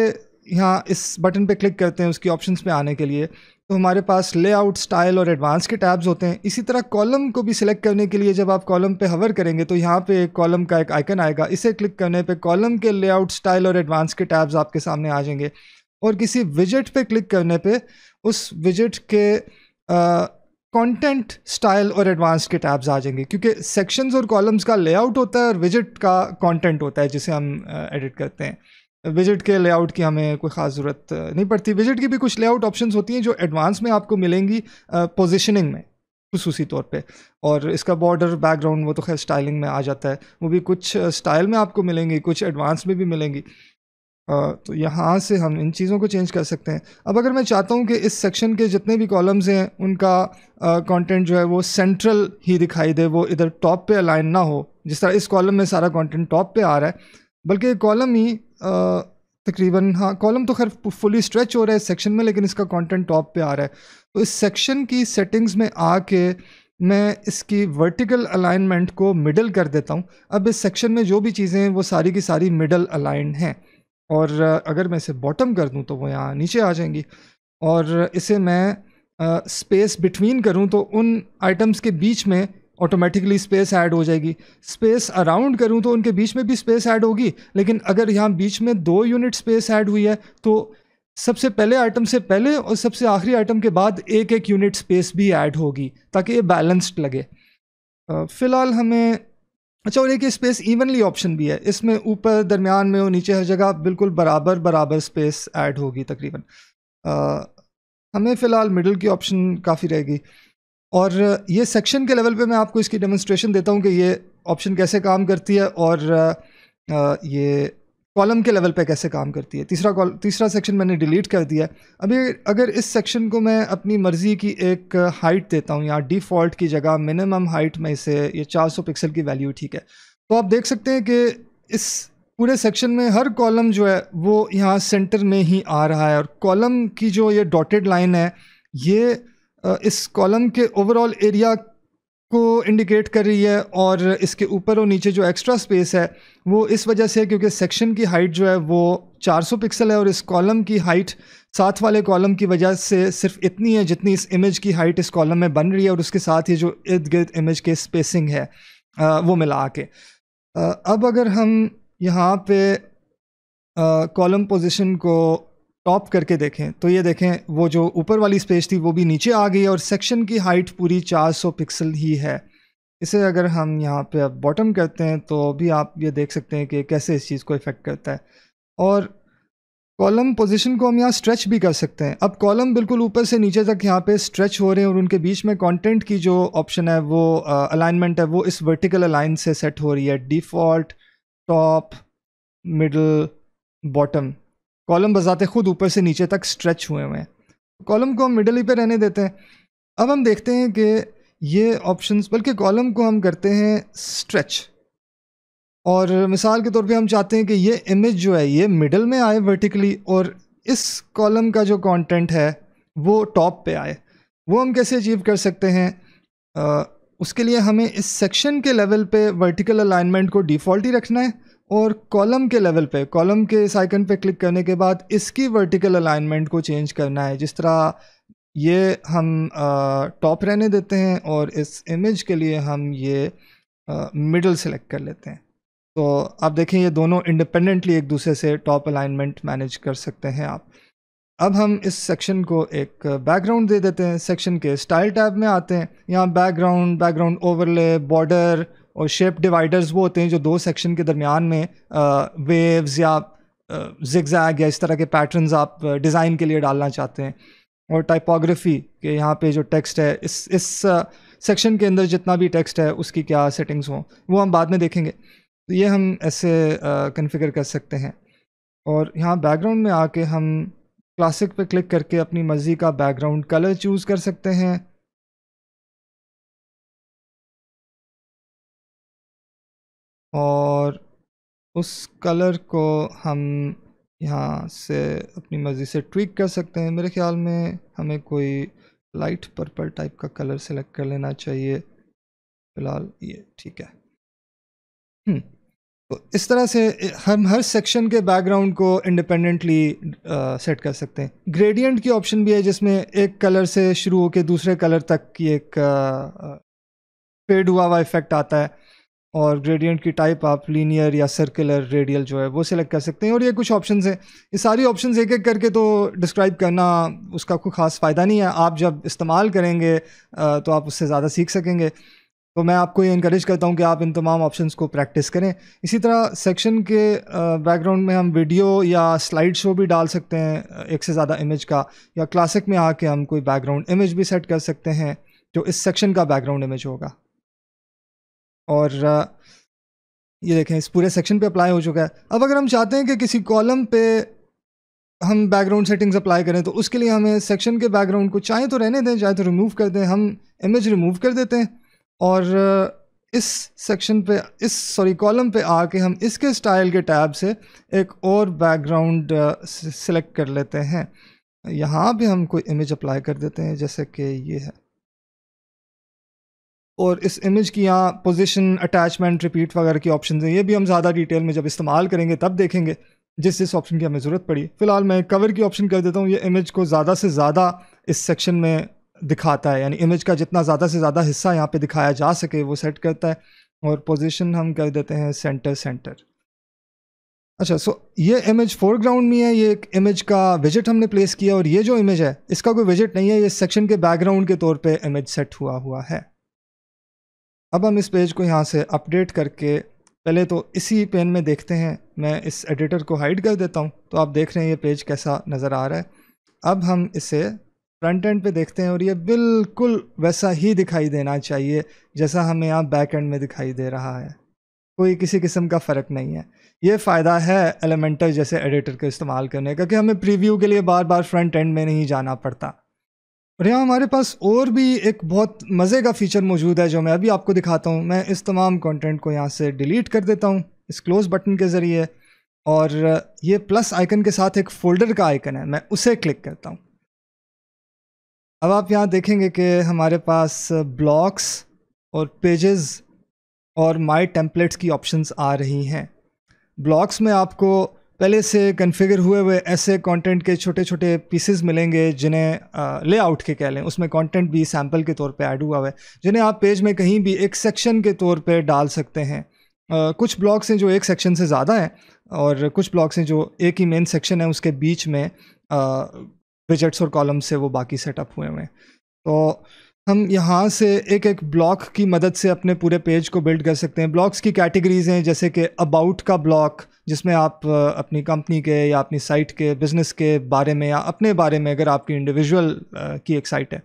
Speaker 1: यहाँ इस बटन पे क्लिक करते हैं उसकी ऑप्शंस में आने के लिए तो हमारे पास लेआउट स्टाइल और एडवांस के टैब्स होते हैं इसी तरह कॉलम को भी सिलेक्ट करने के लिए जब आप कॉलम पे हवर करेंगे तो यहाँ पे एक कॉलम का एक आइकन आएगा इसे क्लिक करने पे कॉलम के लेआउट स्टाइल और एडवांस के टैब्स आपके सामने आ जाएंगे और किसी विजिट पे क्लिक करने पर उस विजिट के कॉन्टेंट स्टाइल और एडवांस के टैब्स आ जाएंगे क्योंकि सेक्शंस और कॉलम्स का लेआउट होता है और विजिट का कॉन्टेंट होता है जिसे हम एडिट करते हैं विजिट के लेआउट की हमें कोई ख़ास ज़रूरत नहीं पड़ती विजिट की भी कुछ लेआउट ऑप्शंस होती हैं जो एडवांस में आपको मिलेंगी पोजीशनिंग में खसूसी तौर पे और इसका बॉर्डर बैकग्राउंड वो तो खैर स्टाइलिंग में आ जाता है वो भी कुछ स्टाइल में आपको मिलेंगी कुछ एडवांस में भी मिलेंगी तो यहाँ से हम इन चीज़ों को चेंज कर सकते हैं अब अगर मैं चाहता हूँ कि इस सेक्शन के जितने भी कॉलम्स हैं उनका कंटेंट जो है वो सेंट्रल ही दिखाई दे वो इधर टॉप पे अलाइन ना हो जिस तरह इस कॉलम में सारा कंटेंट टॉप पे आ रहा है बल्कि कॉलम ही तकरीबन हाँ कॉलम तो खैर फुली स्ट्रेच हो रहा है सेक्शन में लेकिन इसका कंटेंट टॉप पे आ रहा है तो इस सेक्शन की सेटिंग्स में आके मैं इसकी वर्टिकल अलाइनमेंट को मिडल कर देता हूँ अब इस सेक्शन में जो भी चीज़ें हैं वो सारी की सारी मिडल अलाइंड हैं और अगर मैं इसे बॉटम कर दूँ तो वो यहाँ नीचे आ जाएंगी और इसे मैं स्पेस बिटवीन करूँ तो उन आइटम्स के बीच में ऑटोमेटिकली स्पेस ऐड हो जाएगी स्पेस अराउंड करूँ तो उनके बीच में भी स्पेस ऐड होगी लेकिन अगर यहाँ बीच में दो यूनिट स्पेस ऐड हुई है तो सबसे पहले आइटम से पहले और सबसे आखिरी आइटम के बाद एक एक यूनिट स्पेस भी ऐड होगी ताकि ये बैलेंस्ड लगे फ़िलहाल हमें अच्छा और एक स्पेस इवनली ऑप्शन भी है इसमें ऊपर दरमियान में और नीचे हर जगह बिल्कुल बराबर बराबर स्पेस ऐड होगी तकरीबन हमें फ़िलहाल मिडल की ऑप्शन काफ़ी रहेगी और ये सेक्शन के लेवल पे मैं आपको इसकी डेमोन्स्ट्रेशन देता हूँ कि ये ऑप्शन कैसे काम करती है और ये कॉलम के लेवल पे कैसे काम करती है तीसरा कॉल तीसरा सेक्शन मैंने डिलीट कर दिया अभी अगर इस सेक्शन को मैं अपनी मर्ज़ी की एक हाइट देता हूँ यहाँ डिफ़ॉल्ट की जगह मिनिमम हाइट में इसे ये 400 पिक्सल की वैल्यू ठीक है तो आप देख सकते हैं कि इस पूरे सेक्शन में हर कॉलम जो है वो यहाँ सेंटर में ही आ रहा है और कॉलम की जो ये डॉटेड लाइन है ये इस कॉलम के ओवरऑल एरिया को इंडिकेट कर रही है और इसके ऊपर और नीचे जो एक्स्ट्रा स्पेस है वो इस वजह से है क्योंकि सेक्शन की हाइट जो है वो 400 पिक्सल है और इस कॉलम की हाइट साथ वाले कॉलम की वजह से सिर्फ इतनी है जितनी इस इमेज की हाइट इस कॉलम में बन रही है और उसके साथ ही जो इर्द गिर्द इमेज के स्पेसिंग है वो मिला के अब अगर हम यहाँ पे कॉलम पोजिशन को टॉप करके देखें तो ये देखें वो जो ऊपर वाली स्पेस थी वो भी नीचे आ गई और सेक्शन की हाइट पूरी 400 पिक्सल ही है इसे अगर हम यहाँ पे अब बॉटम करते हैं तो भी आप ये देख सकते हैं कि कैसे इस चीज़ को इफ़ेक्ट करता है और कॉलम पोजीशन को हम यहाँ स्ट्रेच भी कर सकते हैं अब कॉलम बिल्कुल ऊपर से नीचे तक यहाँ पे स्ट्रेच हो रहे हैं और उनके बीच में कंटेंट की जो ऑप्शन है वो अलाइनमेंट है वो इस वर्टिकल अलाइन से सेट हो रही है default top middle bottom column बजाते खुद ऊपर से नीचे तक स्ट्रेच हुए हुए हैं कॉलम को हम मिडल ही पे रहने देते हैं अब हम देखते हैं कि ये ऑप्शंस बल्कि कॉलम को हम करते हैं स्ट्रेच और मिसाल के तौर पे हम चाहते हैं कि ये इमेज जो है ये मिडल में आए वर्टिकली और इस कॉलम का जो कंटेंट है वो टॉप पे आए वो हम कैसे अचीव कर सकते हैं आ, उसके लिए हमें इस सेक्शन के लेवल पे वर्टिकल अलाइनमेंट को डिफ़ॉल्ट ही रखना है और कॉलम के लेवल पे कॉलम के इस आइकन पे क्लिक करने के बाद इसकी वर्टिकल अलाइनमेंट को चेंज करना है जिस तरह ये हम टॉप रहने देते हैं और इस इमेज के लिए हम ये मिडल सेलेक्ट कर लेते हैं तो आप देखें ये दोनों इंडिपेंडेंटली एक दूसरे से टॉप अलाइनमेंट मैनेज कर सकते हैं आप अब हम इस सेक्शन को एक बैकग्राउंड दे देते हैं सेक्शन के स्टाइल टैब में आते हैं यहाँ बैकग्राउंड बैकग्राउंड ओवरले बॉर्डर और शेप डिवाइडर्स वो होते हैं जो दो सेक्शन के दरमियान में वेव्स या जिगजैग या इस तरह के पैटर्न्स आप डिज़ाइन के लिए डालना चाहते हैं और टाइपोग्राफी के यहाँ पे जो टेक्स्ट है इस इस सेक्शन के अंदर जितना भी टेक्स्ट है उसकी क्या सेटिंग्स हों वो हम बाद में देखेंगे तो ये हम ऐसे कन्फिगर कर सकते हैं और यहाँ बैकग्राउंड में आके हम
Speaker 2: क्लासिक पे क्लिक करके अपनी मर्ज़ी का बैकग्राउंड कलर चूज़ कर सकते हैं और उस कलर को हम यहाँ से अपनी मर्ज़ी से
Speaker 1: ट्विक कर सकते हैं मेरे ख्याल में हमें कोई लाइट पर्पल टाइप का कलर सेलेक्ट कर लेना चाहिए फ़िलहाल ये ठीक है हम्म, तो इस तरह से हम हर सेक्शन के बैकग्राउंड को इंडिपेंडेंटली सेट कर सकते हैं ग्रेडियंट की ऑप्शन भी है जिसमें एक कलर से शुरू होकर दूसरे कलर तक की एक फेड हुआ हुआ इफेक्ट आता है और ग्रेडियंट की टाइप आप लीनियर या सर्कुलर रेडियल जो है वो सिलेक्ट कर सकते हैं और ये कुछ ऑप्शन हैं ये सारी ऑप्शन एक एक करके तो डिस्क्राइब करना उसका कोई ख़ास फ़ायदा नहीं है आप जब इस्तेमाल करेंगे तो आप उससे ज़्यादा सीख सकेंगे तो मैं आपको ये इनक्रेज करता हूँ कि आप इन तमाम ऑप्शन को प्रैक्टिस करें इसी तरह सेक्शन के बैकग्राउंड में हम वीडियो या स्लाइड शो भी डाल सकते हैं एक से ज़्यादा इमेज का या क्लासिक में आके हम कोई बैकग्राउंड इमेज भी सेट कर सकते हैं जो इस सेक्शन का बैकग्राउंड इमेज होगा और ये देखें इस पूरे सेक्शन पे अप्लाई हो चुका है अब अगर हम चाहते हैं कि किसी कॉलम पे हम बैकग्राउंड सेटिंग्स अप्लाई करें तो उसके लिए हमें सेक्शन के बैकग्राउंड को चाहे तो रहने दें चाहे तो रिमूव कर दें हम इमेज रिमूव कर देते हैं और इस सेक्शन पे इस सॉरी कॉलम पे आके हम इसके स्टाइल के टैब से एक और बैकग्राउंड सेलेक्ट कर लेते हैं यहाँ पर हम कोई इमेज अप्लाई कर देते हैं जैसे कि ये है और इस इमेज की यहाँ पोजीशन अटैचमेंट रिपीट वगैरह की ऑप्शन हैं ये भी हम ज़्यादा डिटेल में जब इस्तेमाल करेंगे तब देखेंगे जिस जिस ऑप्शन की हमें ज़रूरत पड़ी फ़िलहाल मैं कवर की ऑप्शन कर देता हूँ ये इमेज को ज़्यादा से ज़्यादा इस सेक्शन में दिखाता है यानी इमेज का जितना ज़्यादा से ज़्यादा हिस्सा यहाँ पे दिखाया जा सके वो सेट करता है और पोजीशन हम कर देते हैं सेंटर सेंटर अच्छा सो ये इमेज फोरग्राउंड में है ये एक इमेज का विजिट हमने प्लेस किया और ये जो इमेज है इसका कोई विजिट नहीं है ये सेक्शन के बैकग्राउंड के तौर पर इमेज सेट हुआ हुआ है अब हम इस पेज को यहाँ से अपडेट करके पहले तो इसी पेन में देखते हैं मैं इस एडिटर को हाइड कर देता हूँ तो आप देख रहे हैं ये पेज कैसा नज़र आ रहा है अब हम इसे फ्रंट एंड पे देखते हैं और ये बिल्कुल वैसा ही दिखाई देना चाहिए जैसा हमें यहाँ बैक एंड में दिखाई दे रहा है कोई किसी किस्म का फ़र्क नहीं है ये फ़ायदा है एलिमेंटर जैसे एडिटर का इस्तेमाल करने का कि हमें प्रीव्यू के लिए बार बार फ्रंट एंड में नहीं जाना पड़ता और यहाँ हमारे पास और भी एक बहुत मज़े का फ़ीचर मौजूद है जो मैं अभी आपको दिखाता हूँ मैं इस तमाम कंटेंट को यहाँ से डिलीट कर देता हूँ इस क्लोज़ बटन के ज़रिए और ये प्लस आइकन के साथ एक फ़ोल्डर का आइकन है मैं उसे क्लिक करता हूँ अब आप यहाँ देखेंगे कि हमारे पास ब्लॉक्स और पेजेस और माय टेम्पलेट्स की ऑप्शंस आ रही हैं ब्लॉक्स में आपको पहले से कन्फिगर हुए हुए ऐसे कंटेंट के छोटे छोटे पीसेस मिलेंगे जिन्हें लेआउट के कह लें उसमें कंटेंट भी सैम्पल के तौर पे ऐड हुआ है जिन्हें आप पेज में कहीं भी एक सेक्शन के तौर पे डाल सकते हैं आ, कुछ ब्लॉग्स हैं जो एक सेक्शन से ज़्यादा हैं और कुछ ब्लॉग्स हैं जो एक ही मेन सेक्शन है उसके बीच में विजट्स और कॉलम्स से वो बाकी सेटअप हुए हुए हैं तो हम यहाँ से एक एक ब्लॉक की मदद से अपने पूरे पेज को बिल्ड कर सकते हैं ब्लॉक्स की कैटेगरीज हैं जैसे कि अबाउट का ब्लॉक जिसमें आप अपनी कंपनी के या अपनी साइट के बिज़नेस के बारे में या अपने बारे में अगर आपकी इंडिविजुअल की एक साइट है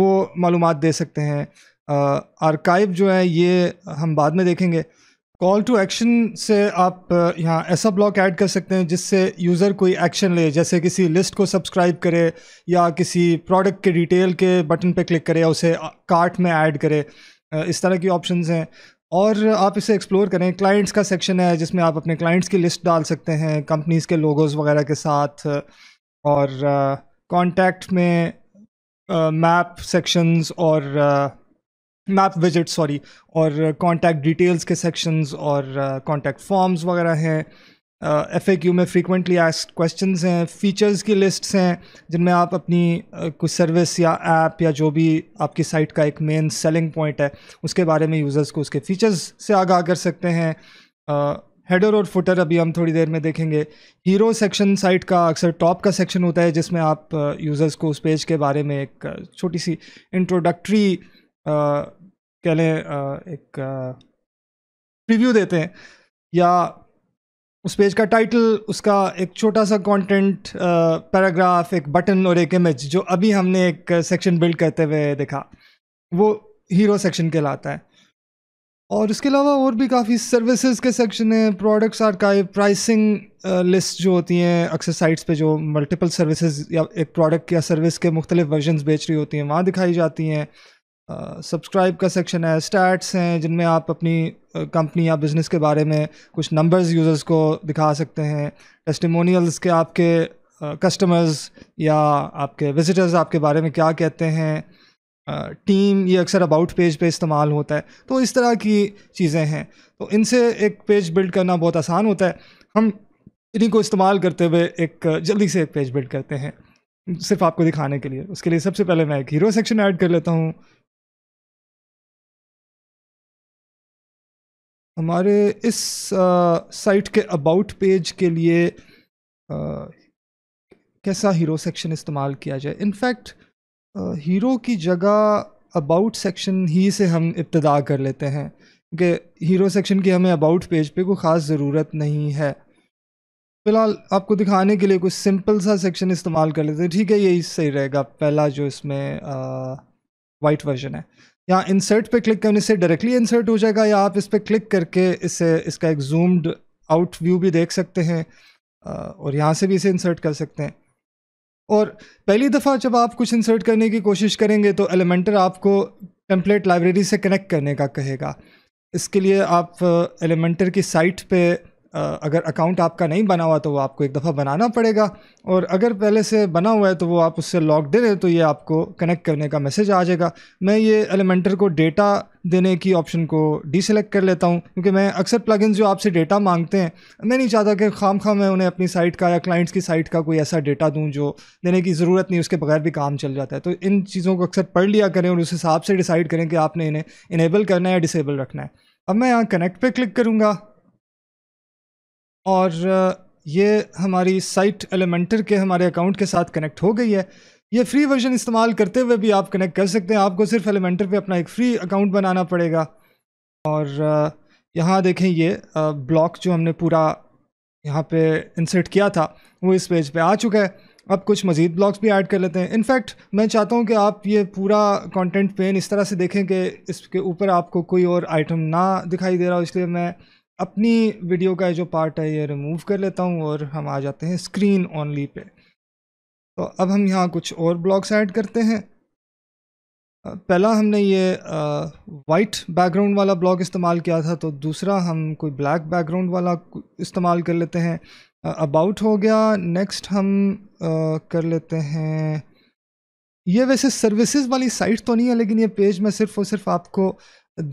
Speaker 1: वो मालूम दे सकते हैं आर्काइव जो है ये हम बाद में देखेंगे कॉल टू एक्शन से आप यहाँ ऐसा ब्लॉक ऐड कर सकते हैं जिससे यूज़र कोई एक्शन ले जैसे किसी लिस्ट को सब्सक्राइब करे या किसी प्रोडक्ट के डिटेल के बटन पे क्लिक करे या उसे कार्ट में ऐड करे इस तरह की ऑप्शंस हैं और आप इसे एक्सप्लोर करें क्लाइंट्स का सेक्शन है जिसमें आप अपने क्लाइंट्स की लिस्ट डाल सकते हैं कंपनीज़ के लोगोज़ वगैरह के साथ और कॉन्टैक्ट में मैप uh, सेक्शंस और uh, मैप विजिट सॉरी और कॉन्टैक्ट डिटेल्स के सेक्शंस और कॉन्टैक्ट uh, फॉर्म्स वगैरह हैं एफ ए क्यू में फ्रीकुंटली आस्क क्वेश्चन हैं फीचर्स की लिस्ट हैं जिनमें आप अपनी uh, कुछ सर्विस या ऐप या जो भी आपकी साइट का एक मेन सेलिंग पॉइंट है उसके बारे में यूज़र्स को उसके फीचर्स से आगाह कर सकते हैं हेडर uh, और फुटर अभी हम थोड़ी देर में देखेंगे हीरो सेक्शन साइट का अक्सर टॉप का सेक्शन होता है जिसमें आप यूज़र्स को उस पेज के बारे में एक छोटी सी इंट्रोडक्टरी कह लें एक रिव्यू देते हैं या उस पेज का टाइटल उसका एक छोटा सा कंटेंट पैराग्राफ एक बटन और एक इमेज जो अभी हमने एक सेक्शन बिल्ड करते हुए देखा वो हीरो सेक्शन कहलाता है और इसके अलावा और भी काफ़ी सर्विसेज के सेक्शन हैं प्रोडक्ट्स का प्राइसिंग लिस्ट जो होती हैं अक्सर साइट्स पे जो मल्टीपल सर्विसेज या एक प्रोडक्ट या सर्विस के मुख्तलिफ वर्जन बेच रही होती हैं वहाँ दिखाई जाती हैं सब्सक्राइब का सेक्शन है स्टैट्स हैं जिनमें आप अपनी कंपनी या बिज़नेस के बारे में कुछ नंबर्स यूज़र्स को दिखा सकते हैं टेस्टिमोनियल्स के आपके कस्टमर्स या आपके विजिटर्स आपके बारे में क्या कहते हैं टीम ये अक्सर अबाउट पेज पे इस्तेमाल होता है तो इस तरह की चीज़ें हैं तो इनसे एक पेज बिल्ड करना बहुत आसान होता है हम इन्हीं को इस्तेमाल करते हुए एक जल्दी से एक पेज बिल्ड करते हैं
Speaker 2: सिर्फ आपको दिखाने के लिए उसके लिए सबसे पहले मैं एक हीरो सेक्शन ऐड कर लेता हूँ हमारे इस साइट के अबाउट पेज के लिए आ, कैसा हीरो
Speaker 1: सेक्शन इस्तेमाल किया जाए इनफैक्ट हीरो की जगह अबाउट सेक्शन ही से हम इब्तदा कर लेते हैं क्योंकि हीरो सेक्शन की हमें अबाउट पेज पे कोई ख़ास ज़रूरत नहीं है फ़िलहाल आपको दिखाने के लिए कुछ सिंपल सा सेक्शन इस्तेमाल कर लेते हैं ठीक है यही सही रहेगा पहला जो इसमें वाइट वर्जन है या इंसर्ट पे क्लिक करने से डायरेक्टली इंसर्ट हो जाएगा या आप इस पर क्लिक करके इसे इसका एक जूम्ड आउट व्यू भी देख सकते हैं और यहाँ से भी इसे इंसर्ट कर सकते हैं और पहली दफ़ा जब आप कुछ इंसर्ट करने की कोशिश करेंगे तो एलिमेंटर आपको टेम्पलेट लाइब्रेरी से कनेक्ट करने का कहेगा इसके लिए आप एलिमेंटर की साइट पे अगर अकाउंट आपका नहीं बना हुआ तो वो आपको एक दफ़ा बनाना पड़ेगा और अगर पहले से बना हुआ है तो वो आप उससे लॉक दे रहे तो ये आपको कनेक्ट करने का मैसेज आ जाएगा मैं ये एलिमेंटर को डेटा देने की ऑप्शन को डीसेलेक्ट कर लेता हूँ क्योंकि मैं अक्सर प्लगइन्स जो आपसे डेटा मांगते हैं मैं नहीं चाहता कि खाम खाम मैं उन्हें अपनी साइट का या क्लाइंट्स की साइट का कोई ऐसा डेटा दूँ जो देने की ज़रूरत नहीं उसके बगैर भी काम चल जाता है तो इन चीज़ों को अक्सर पढ़ लिया करें और उस हिसाब से डिसाइड करें कि आपने इन्हें इनेबल करना है या डिसेबल रखना है अब मैं यहाँ कनेक्ट पे क्लिक करूँगा और ये हमारी साइट एलिमेंटर के हमारे अकाउंट के साथ कनेक्ट हो गई है ये फ्री वर्जन इस्तेमाल करते हुए भी आप कनेक्ट कर सकते हैं आपको सिर्फ एलिमेंटर पे अपना एक फ्री अकाउंट बनाना पड़ेगा और यहाँ देखें ये ब्लॉक जो हमने पूरा यहाँ पे इंसर्ट किया था वो इस पेज पे आ चुका है अब कुछ मज़ीद ब्लॉग्स भी ऐड कर लेते हैं इनफैक्ट मैं चाहता हूँ कि आप ये पूरा कॉन्टेंट पेन इस तरह से देखें कि इसके ऊपर आपको कोई और आइटम ना दिखाई दे रहा हो इसलिए मैं अपनी वीडियो का जो पार्ट है ये रिमूव कर लेता हूँ और हम आ जाते हैं स्क्रीन ओनली पे तो अब हम यहाँ कुछ और ब्लॉग्स ऐड करते हैं पहला हमने ये वाइट बैकग्राउंड वाला ब्लॉग इस्तेमाल किया था तो दूसरा हम कोई ब्लैक बैकग्राउंड वाला इस्तेमाल कर लेते हैं अबाउट हो गया नेक्स्ट हम आ, कर लेते हैं ये वैसे सर्विसेज वाली साइट तो नहीं है लेकिन ये पेज मैं सिर्फ और सिर्फ आपको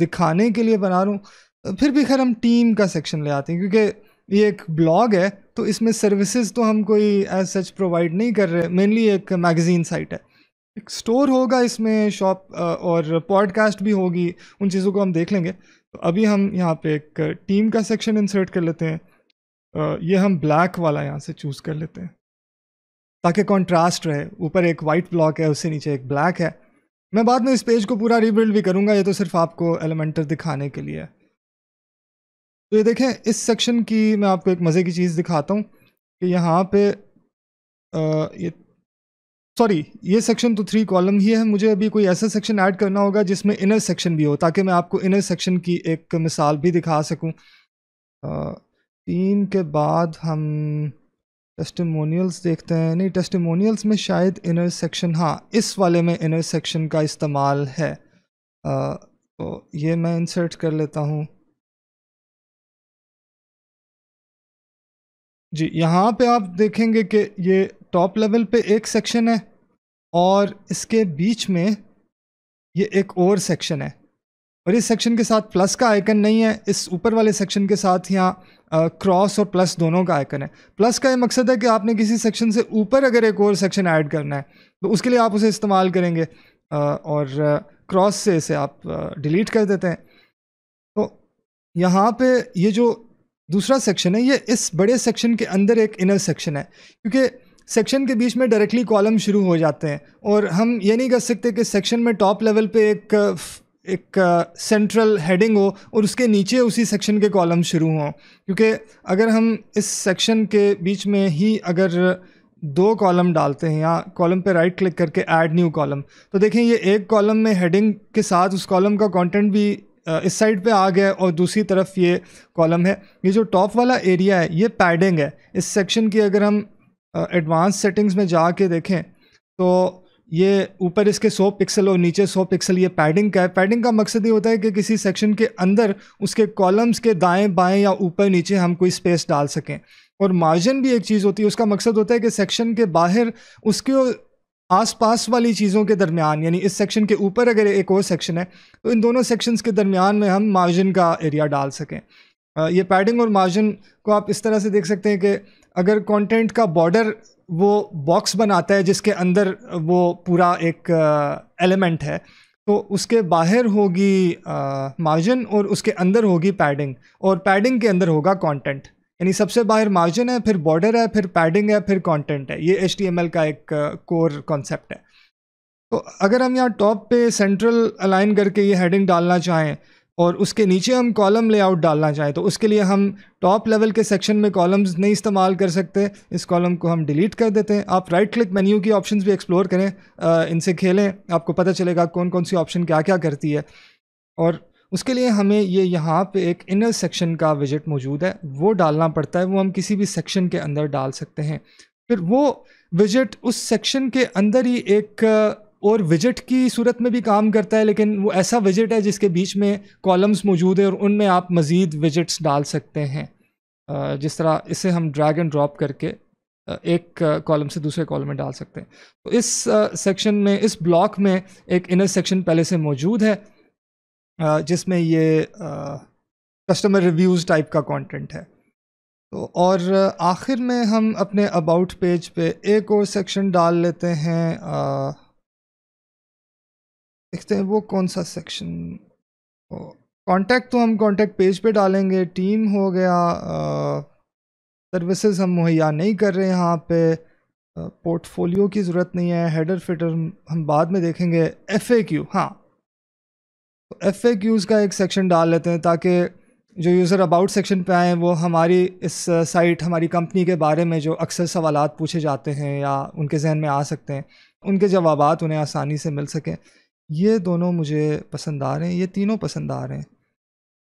Speaker 1: दिखाने के लिए बना रहा हूँ फिर भी खैर हम टीम का सेक्शन ले आते हैं क्योंकि ये एक ब्लॉग है तो इसमें सर्विसेज तो हम कोई एज सच प्रोवाइड नहीं कर रहे मेनली एक मैगज़ीन साइट है एक स्टोर होगा इसमें शॉप और पॉडकास्ट भी होगी उन चीज़ों को हम देख लेंगे तो अभी हम यहाँ पे एक टीम का सेक्शन इंसर्ट कर लेते हैं ये हम ब्लैक वाला यहाँ से चूज़ कर लेते हैं ताकि कॉन्ट्रास्ट रहे ऊपर एक वाइट ब्लॉक है उससे नीचे एक ब्लैक है मैं बाद में इस पेज को पूरा रीबिल्ड भी करूँगा ये तो सिर्फ आपको एलिमेंटर दिखाने के लिए है तो ये देखें इस सेक्शन की मैं आपको एक मज़े की चीज़ दिखाता हूँ कि यहाँ पे आ, ये सॉरी ये सेक्शन तो थ्री कॉलम ही है मुझे अभी कोई ऐसा सेक्शन ऐड करना होगा जिसमें इनर सेक्शन भी हो ताकि मैं आपको इनर सेक्शन की एक मिसाल भी दिखा सकूँ तीन के बाद हम टेस्टमोनियल्स देखते हैं नहीं टेस्टमोनियल्स में शायद इनर सेक्शन हाँ इस वाले में इनर सेक्शन का इस्तेमाल है आ,
Speaker 2: तो ये मैं इंसर्ट कर लेता हूँ जी यहाँ पे आप देखेंगे कि ये टॉप लेवल पे एक
Speaker 1: सेक्शन है और इसके बीच में ये एक और सेक्शन है और इस सेक्शन के साथ प्लस का आइकन नहीं है इस ऊपर वाले सेक्शन के साथ यहाँ क्रॉस और प्लस दोनों का आइकन है प्लस का ये मकसद है कि आपने किसी सेक्शन से ऊपर अगर एक और सेक्शन ऐड करना है तो उसके लिए आप उसे इस्तेमाल करेंगे आ, और क्रॉस से इसे आप डिलीट कर देते हैं तो यहाँ पे ये जो दूसरा सेक्शन है ये इस बड़े सेक्शन के अंदर एक इनर सेक्शन है क्योंकि सेक्शन के बीच में डायरेक्टली कॉलम शुरू हो जाते हैं और हम ये नहीं कर सकते कि सेक्शन में टॉप लेवल पे एक एक सेंट्रल हेडिंग हो और उसके नीचे उसी सेक्शन के कॉलम शुरू हों क्योंकि अगर हम इस सेक्शन के बीच में ही अगर दो कॉलम डालते हैं या कॉलम पे राइट क्लिक करके ऐड न्यू कॉलम तो देखें ये एक कॉलम में हेडिंग के साथ उस कॉलम का कंटेंट भी इस साइड पे आ गया और दूसरी तरफ ये कॉलम है ये जो टॉप वाला एरिया है ये पैडिंग है इस सेक्शन की अगर हम एडवांस सेटिंग्स में जा के देखें तो ये ऊपर इसके 100 पिक्सल और नीचे 100 पिक्सल ये पैडिंग का है पैडिंग का मकसद ये होता है कि किसी सेक्शन के अंदर उसके कॉलम्स के दाएं बाएं या ऊपर नीचे हम कोई स्पेस डाल सकें और मार्जिन भी एक चीज़ होती है उसका मकसद होता है कि सेक्शन के बाहर उसके आसपास वाली चीज़ों के दरमियान यानी इस सेक्शन के ऊपर अगर एक और सेक्शन है तो इन दोनों सेक्शंस के दरमियान में हम मार्जिन का एरिया डाल सकें ये पैडिंग और मार्जिन को आप इस तरह से देख सकते हैं कि अगर कंटेंट का बॉर्डर वो बॉक्स बनाता है जिसके अंदर वो पूरा एक एलिमेंट है तो उसके बाहर होगी मार्जिन और उसके अंदर होगी पैडिंग और पैडिंग के अंदर होगा कॉन्टेंट यानी सबसे बाहर मार्जिन है फिर बॉर्डर है फिर पैडिंग है फिर कंटेंट है ये एच का एक कोर uh, कॉन्सेप्ट है तो अगर हम यहाँ टॉप पे सेंट्रल अलाइन करके ये हेडिंग डालना चाहें और उसके नीचे हम कॉलम लेआउट डालना चाहें तो उसके लिए हम टॉप लेवल के सेक्शन में कॉलम्स नहीं इस्तेमाल कर सकते इस कॉलम को हम डिलीट कर देते हैं आप राइट क्लिक मेन्यू की ऑप्शंस भी एक्सप्लोर करें uh, इनसे खेलें आपको पता चलेगा कौन कौन सी ऑप्शन क्या क्या करती है और उसके लिए हमें ये यहाँ पे एक इनर सेक्शन का विजिट मौजूद है वो डालना पड़ता है वो हम किसी भी सेक्शन के अंदर डाल सकते हैं फिर वो विजिट उस सेक्शन के अंदर ही एक और विजिट की सूरत में भी काम करता है लेकिन वो ऐसा विजिट है जिसके बीच में कॉलम्स मौजूद है और उनमें आप मज़ीद विजिट्स डाल सकते हैं जिस तरह इसे हम ड्रैग एंड ड्रॉप करके एक कॉलम से दूसरे कॉलम में डाल सकते हैं तो इस सेक्शन में इस ब्लॉक में एक इनर सेक्शन पहले से मौजूद है जिसमें ये कस्टमर रिव्यूज़ टाइप का कंटेंट है तो और आखिर में हम अपने अबाउट पेज पे एक और सेक्शन डाल लेते हैं देखते हैं वो कौन सा सेक्शन कांटेक्ट तो, तो हम कांटेक्ट पेज पे डालेंगे टीम हो गया सर्विसेज हम मुहैया नहीं कर रहे यहाँ पे पोर्टफोलियो की ज़रूरत नहीं है हेडर फिटर हम बाद में देखेंगे एफ ए क्यू हाँ एफ का एक सेक्शन डाल लेते हैं ताकि जो यूज़र अबाउट सेक्शन पे आए वो हमारी इस साइट uh, हमारी कंपनी के बारे में जो अक्सर सवाल पूछे जाते हैं या उनके जहन में आ सकते हैं उनके जवाब उन्हें आसानी से मिल सकें ये दोनों मुझे पसंद आ रहे हैं ये तीनों पसंद आ रहे हैं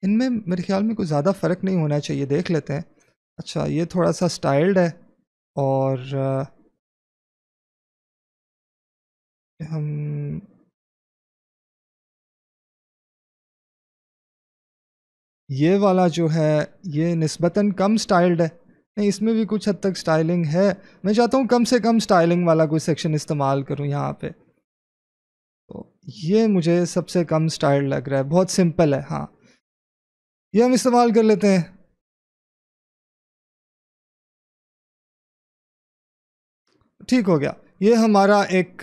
Speaker 1: इनमें मेरे ख्याल में कुछ ज़्यादा फ़र्क नहीं होना चाहिए देख लेते हैं
Speaker 2: अच्छा ये थोड़ा सा स्टाइल्ड है और uh, हम ये वाला जो है ये नस्बता कम
Speaker 1: स्टाइल्ड है नहीं इसमें भी कुछ हद तक स्टाइलिंग है मैं चाहता हूँ कम से कम स्टाइलिंग वाला कोई सेक्शन इस्तेमाल करूँ यहाँ पे तो ये मुझे सबसे कम स्टाइल लग रहा
Speaker 2: है बहुत सिंपल है हाँ ये हम इस्तेमाल कर लेते हैं ठीक हो गया ये
Speaker 1: हमारा एक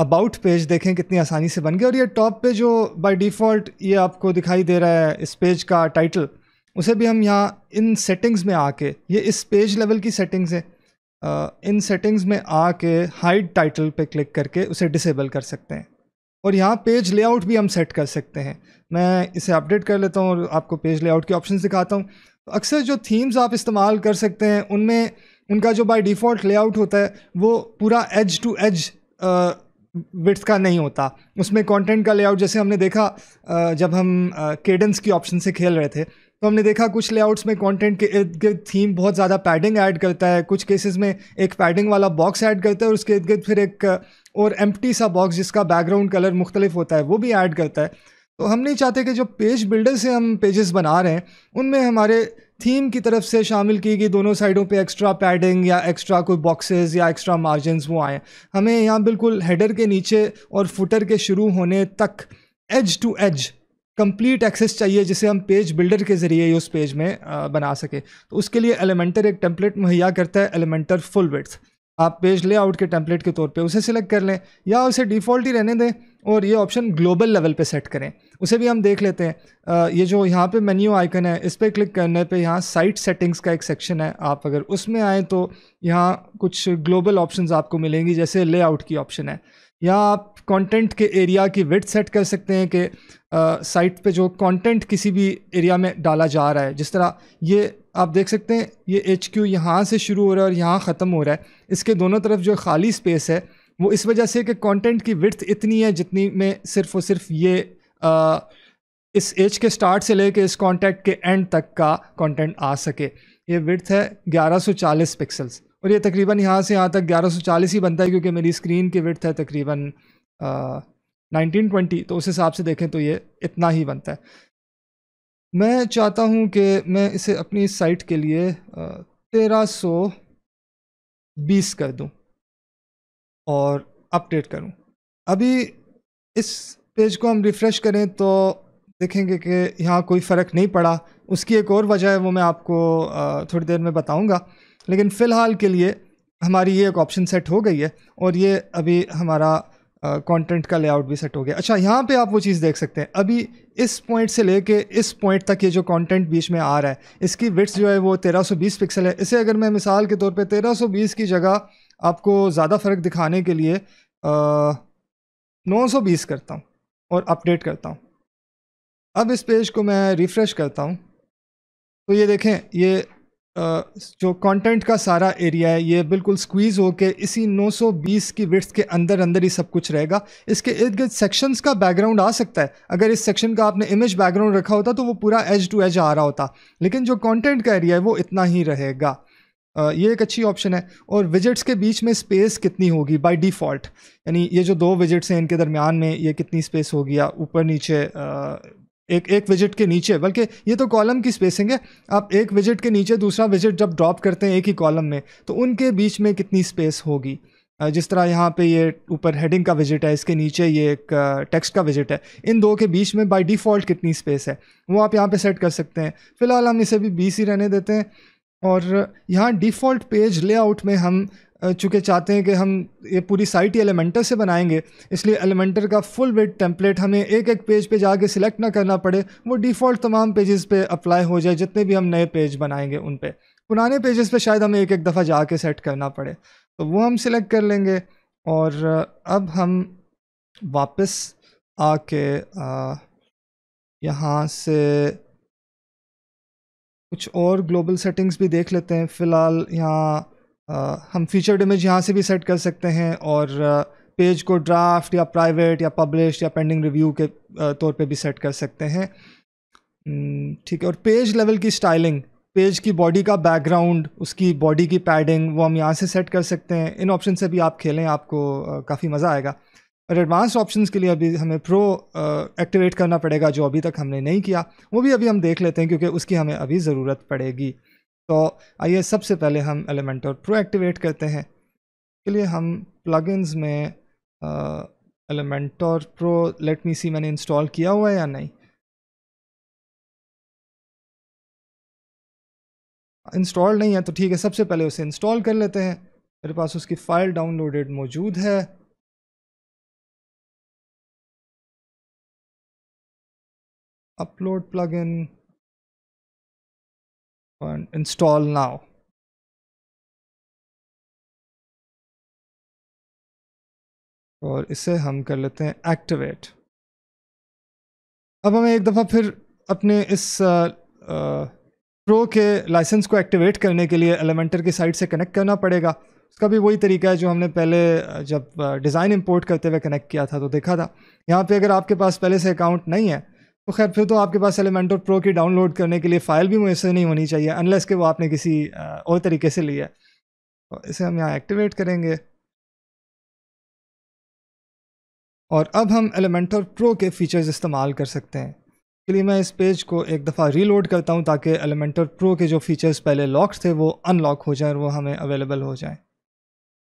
Speaker 1: अबाउट पेज देखें कितनी आसानी से बन गया और ये टॉप पे जो बाय डिफ़ॉल्ट ये आपको दिखाई दे रहा है इस पेज का टाइटल उसे भी हम यहाँ इन सेटिंग्स में आके ये इस पेज लेवल की सेटिंग्स है इन सेटिंग्स में आके हाइड टाइटल पे क्लिक करके उसे डिसेबल कर सकते हैं और यहाँ पेज लेआउट भी हम सेट कर सकते हैं मैं इसे अपडेट कर लेता हूँ और आपको पेज लेआउट के ऑप्शन दिखाता हूँ तो अक्सर जो थीम्स आप इस्तेमाल कर सकते हैं उनमें उनका जो बाई डिफ़ॉल्ट लेआउट होता है वो पूरा एज टू एज विट्स का नहीं होता उसमें कंटेंट का लेआउट जैसे हमने देखा जब हम केडेंस की ऑप्शन से खेल रहे थे तो हमने देखा कुछ लेआउट्स में कंटेंट के इर्द गिर्द थीम बहुत ज़्यादा पैडिंग ऐड करता है कुछ केसेस में एक पैडिंग वाला बॉक्स ऐड करता है और उसके इर्द गिर्द फिर एक और एम्प्टी सा बॉक्स जिसका बैकग्राउंड कलर मुख्तलिफ होता है वो भी ऐड करता है तो हम नहीं चाहते कि जो पेज बिल्डर से हम पेजेस बना रहे हैं उनमें हमारे थीम की तरफ से शामिल की गई दोनों साइडों पे एक्स्ट्रा पैडिंग या एक्स्ट्रा कोई बॉक्सेस या एक्स्ट्रा मार्जिन वो आए हमें यहाँ बिल्कुल हेडर के नीचे और फुटर के शुरू होने तक edge to edge complete access चाहिए जिसे हम पेज बिल्डर के ज़रिए उस पेज में बना सके तो उसके लिए एलिमेंटर एक टेम्पलेट मुहैया करता है एलिमेंटर फुल विथ आप पेज लेआउट के टेम्पलेट के तौर पे उसे सिलेक्ट कर लें या उसे डिफ़ॉल्ट ही रहने दें और ये ऑप्शन ग्लोबल लेवल पे सेट करें उसे भी हम देख लेते हैं आ, ये जो यहाँ पे मेन्यू आइकन है इस पर क्लिक करने पे यहाँ साइट सेटिंग्स का एक सेक्शन है आप अगर उसमें आएँ तो यहाँ कुछ ग्लोबल ऑप्शन आपको मिलेंगी जैसे ले की ऑप्शन है यहाँ आप कंटेंट के एरिया की विथ सेट कर सकते हैं कि साइट पे जो कंटेंट किसी भी एरिया में डाला जा रहा है जिस तरह ये आप देख सकते हैं ये एच क्यू यहाँ से शुरू हो रहा है और यहाँ ख़त्म हो रहा है इसके दोनों तरफ जो खाली स्पेस है वो इस वजह से कि कंटेंट की विर्थ इतनी है जितनी में सिर्फ और सिर्फ ये आ, इस एज के स्टार्ट से लेके इस कॉन्टैक्ट के एंड तक का कॉन्टेंट आ सके ये विर्थ है 1140 पिक्सल्स और ये तकरीबन यहाँ से यहाँ तक ग्यारह ही बनता है क्योंकि मेरी स्क्रीन की विर्थ है तकरीबन नाइनटीन ट्वेंटी तो उस हिसाब से देखें तो ये इतना ही बनता है मैं चाहता हूँ कि मैं इसे अपनी साइट के लिए तेरह सौ बीस कर दूँ और अपडेट करूँ अभी इस पेज को हम रिफ़्रेश करें तो देखेंगे कि यहाँ कोई फ़र्क नहीं पड़ा उसकी एक और वजह है वो मैं आपको थोड़ी देर में बताऊँगा लेकिन फ़िलहाल के लिए हमारी ये एक ऑप्शन सेट हो गई है और ये अभी हमारा कंटेंट का लेआउट भी सेट हो गया अच्छा यहाँ पे आप वो चीज़ देख सकते हैं अभी इस पॉइंट से लेके इस पॉइंट तक ये जो कंटेंट बीच में आ रहा है इसकी विट्स जो है वो 1320 पिक्सल है इसे अगर मैं मिसाल के तौर पे 1320 की जगह आपको ज़्यादा फ़र्क दिखाने के लिए आ, 920 करता हूँ और अपडेट करता हूँ अब इस पेज को मैं रिफ़्रेश करता हूँ तो ये देखें ये जो कंटेंट का सारा एरिया है ये बिल्कुल स्क्वीज़ होके इसी 920 की विट्स के अंदर अंदर ही सब कुछ रहेगा इसके इर्द गिर्द सेक्शंस का बैकग्राउंड आ सकता है अगर इस सेक्शन का आपने इमेज बैकग्राउंड रखा होता तो वो पूरा एज टू एज आ रहा होता लेकिन जो कंटेंट का एरिया है वो इतना ही रहेगा ये एक अच्छी ऑप्शन है और विजिट्स के बीच में स्पेस कितनी होगी बाय डिफ़ॉल्ट यानी ये जो दो विजिट्स हैं इनके दरमियान में ये कितनी स्पेस होगी या ऊपर नीचे एक एक विजिट के नीचे बल्कि ये तो कॉलम की स्पेसिंग है आप एक विजिट के नीचे दूसरा विजिट जब ड्रॉप करते हैं एक ही कॉलम में तो उनके बीच में कितनी स्पेस होगी जिस तरह यहाँ पे ये ऊपर हेडिंग का विजिट है इसके नीचे ये एक टेक्स्ट का विजिट है इन दो के बीच में बाय डिफ़ॉल्ट कितनी स्पेस है वो आप यहाँ पे सेट कर सकते हैं फ़िलहाल हम इसे भी बीस ही रहने देते हैं और यहाँ डिफ़ॉल्ट पेज लेआउट में हम चूँकि चाहते हैं कि हम ये पूरी साइट ही एलिमेंटर से बनाएंगे इसलिए एलिमेंटर का फुल वेट टेम्पलेट हमें एक एक पेज पे जाके सिलेक्ट ना करना पड़े वो डिफ़ॉल्ट तमाम पेजेस पे अप्लाई हो जाए जितने भी हम नए पेज बनाएंगे उन पे पुराने पेजेस पे शायद हमें एक एक दफ़ा जाके सेट करना पड़े तो वो हम सिलेक्ट कर लेंगे और अब हम वापस आके यहाँ से कुछ और ग्लोबल सेटिंग्स भी देख लेते हैं फ़िलहाल यहाँ आ, हम फीचर्ड इमेज यहाँ से भी सेट कर सकते हैं और पेज को ड्राफ्ट या प्राइवेट या पब्लिश या पेंडिंग रिव्यू के तौर पे भी सेट कर सकते हैं हम्म, ठीक है और पेज लेवल की स्टाइलिंग पेज की बॉडी का बैकग्राउंड उसकी बॉडी की पैडिंग वो हम यहाँ से सेट कर सकते हैं इन ऑप्शन से भी आप खेलें आपको काफ़ी मज़ा आएगा और एडवांस ऑप्शन के लिए अभी हमें प्रो एक्टिवेट करना पड़ेगा जो अभी तक हमने नहीं किया वो भी अभी हम देख लेते हैं क्योंकि उसकी हमें अभी ज़रूरत पड़ेगी तो आइए सबसे पहले हम एलिमेंटर प्रो एक्टिवेट करते हैं इसके लिए हम प्लगइन्स
Speaker 2: में Elementor pro let me see मैंने इंस्टॉल किया हुआ है या नहीं इंस्टॉल नहीं है तो ठीक है सबसे पहले उसे इंस्टॉल कर लेते हैं मेरे पास उसकी फ़ाइल डाउनलोडेड मौजूद है upload plugin and install now और इसे हम कर लेते हैं एक्टिवेट
Speaker 1: अब हमें एक दफ़ा फिर अपने इस प्रो के लाइसेंस को एक्टिवेट करने के लिए एलिमेंटर की साइड से कनेक्ट करना पड़ेगा उसका भी वही तरीका है जो हमने पहले जब डिज़ाइन इंपोर्ट करते हुए कनेक्ट किया था तो देखा था यहाँ पे अगर आपके पास पहले से अकाउंट नहीं है तो खैर फिर तो आपके पास एलिमेंटर प्रो की डाउनलोड करने के लिए फ़ाइल भी मुझसे नहीं होनी चाहिए अनलेस के वो आपने किसी और तरीके से लिया है तो इसे हम यहाँ एक्टिवेट करेंगे और अब हम एलिमेंटर प्रो के फीचर्स इस्तेमाल कर सकते हैं के लिए मैं इस पेज को एक दफ़ा रीलोड करता हूँ ताकि एलिमेंटर प्रो के जो फीचर्स पहले लॉक्ड थे वो अनलॉक हो जाए और वो हमें अवेलेबल हो जाएँ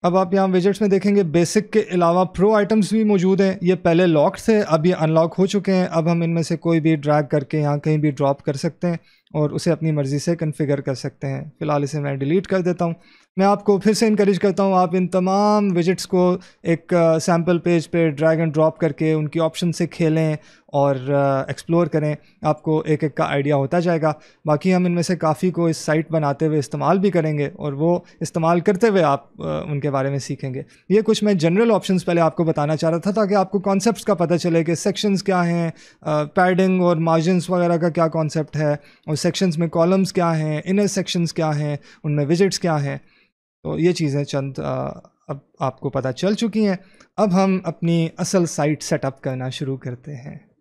Speaker 1: अब आप यहाँ विजिट्स में देखेंगे बेसिक के अलावा प्रो आइटम्स भी मौजूद हैं ये पहले लॉक थे अब ये अनलॉक हो चुके हैं अब हम इनमें से कोई भी ड्रैग करके यहाँ कहीं भी ड्रॉप कर सकते हैं और उसे अपनी मर्ज़ी से कन्फिगर कर सकते हैं फ़िलहाल इसे मैं डिलीट कर देता हूँ मैं आपको फिर से इनक्रेज करता हूँ आप इन तमाम विजिट्स को एक सैम्पल uh, पेज पे ड्रैग एंड ड्रॉप करके उनकी ऑप्शन से खेलें और एक्सप्लोर करें आपको एक एक का आइडिया होता जाएगा बाकी हम इनमें से काफ़ी को इस साइट बनाते हुए इस्तेमाल भी करेंगे और वो इस्तेमाल करते हुए आप उनके बारे में सीखेंगे ये कुछ मैं जनरल ऑप्शंस पहले आपको बताना चाह रहा था ताकि आपको कॉन्सेप्ट का पता चले कि सेक्शंस क्या हैं पैडिंग और मार्जिनस वगैरह का क्या कॉन्सेप्ट है और सेक्शंस में कॉलम्स क्या हैं इनर सेक्शंस क्या हैं उनमें विजिट्स क्या हैं तो ये चीज़ें चंद अब आपको पता चल चुकी हैं अब हम अपनी असल साइट सेटअप करना शुरू करते हैं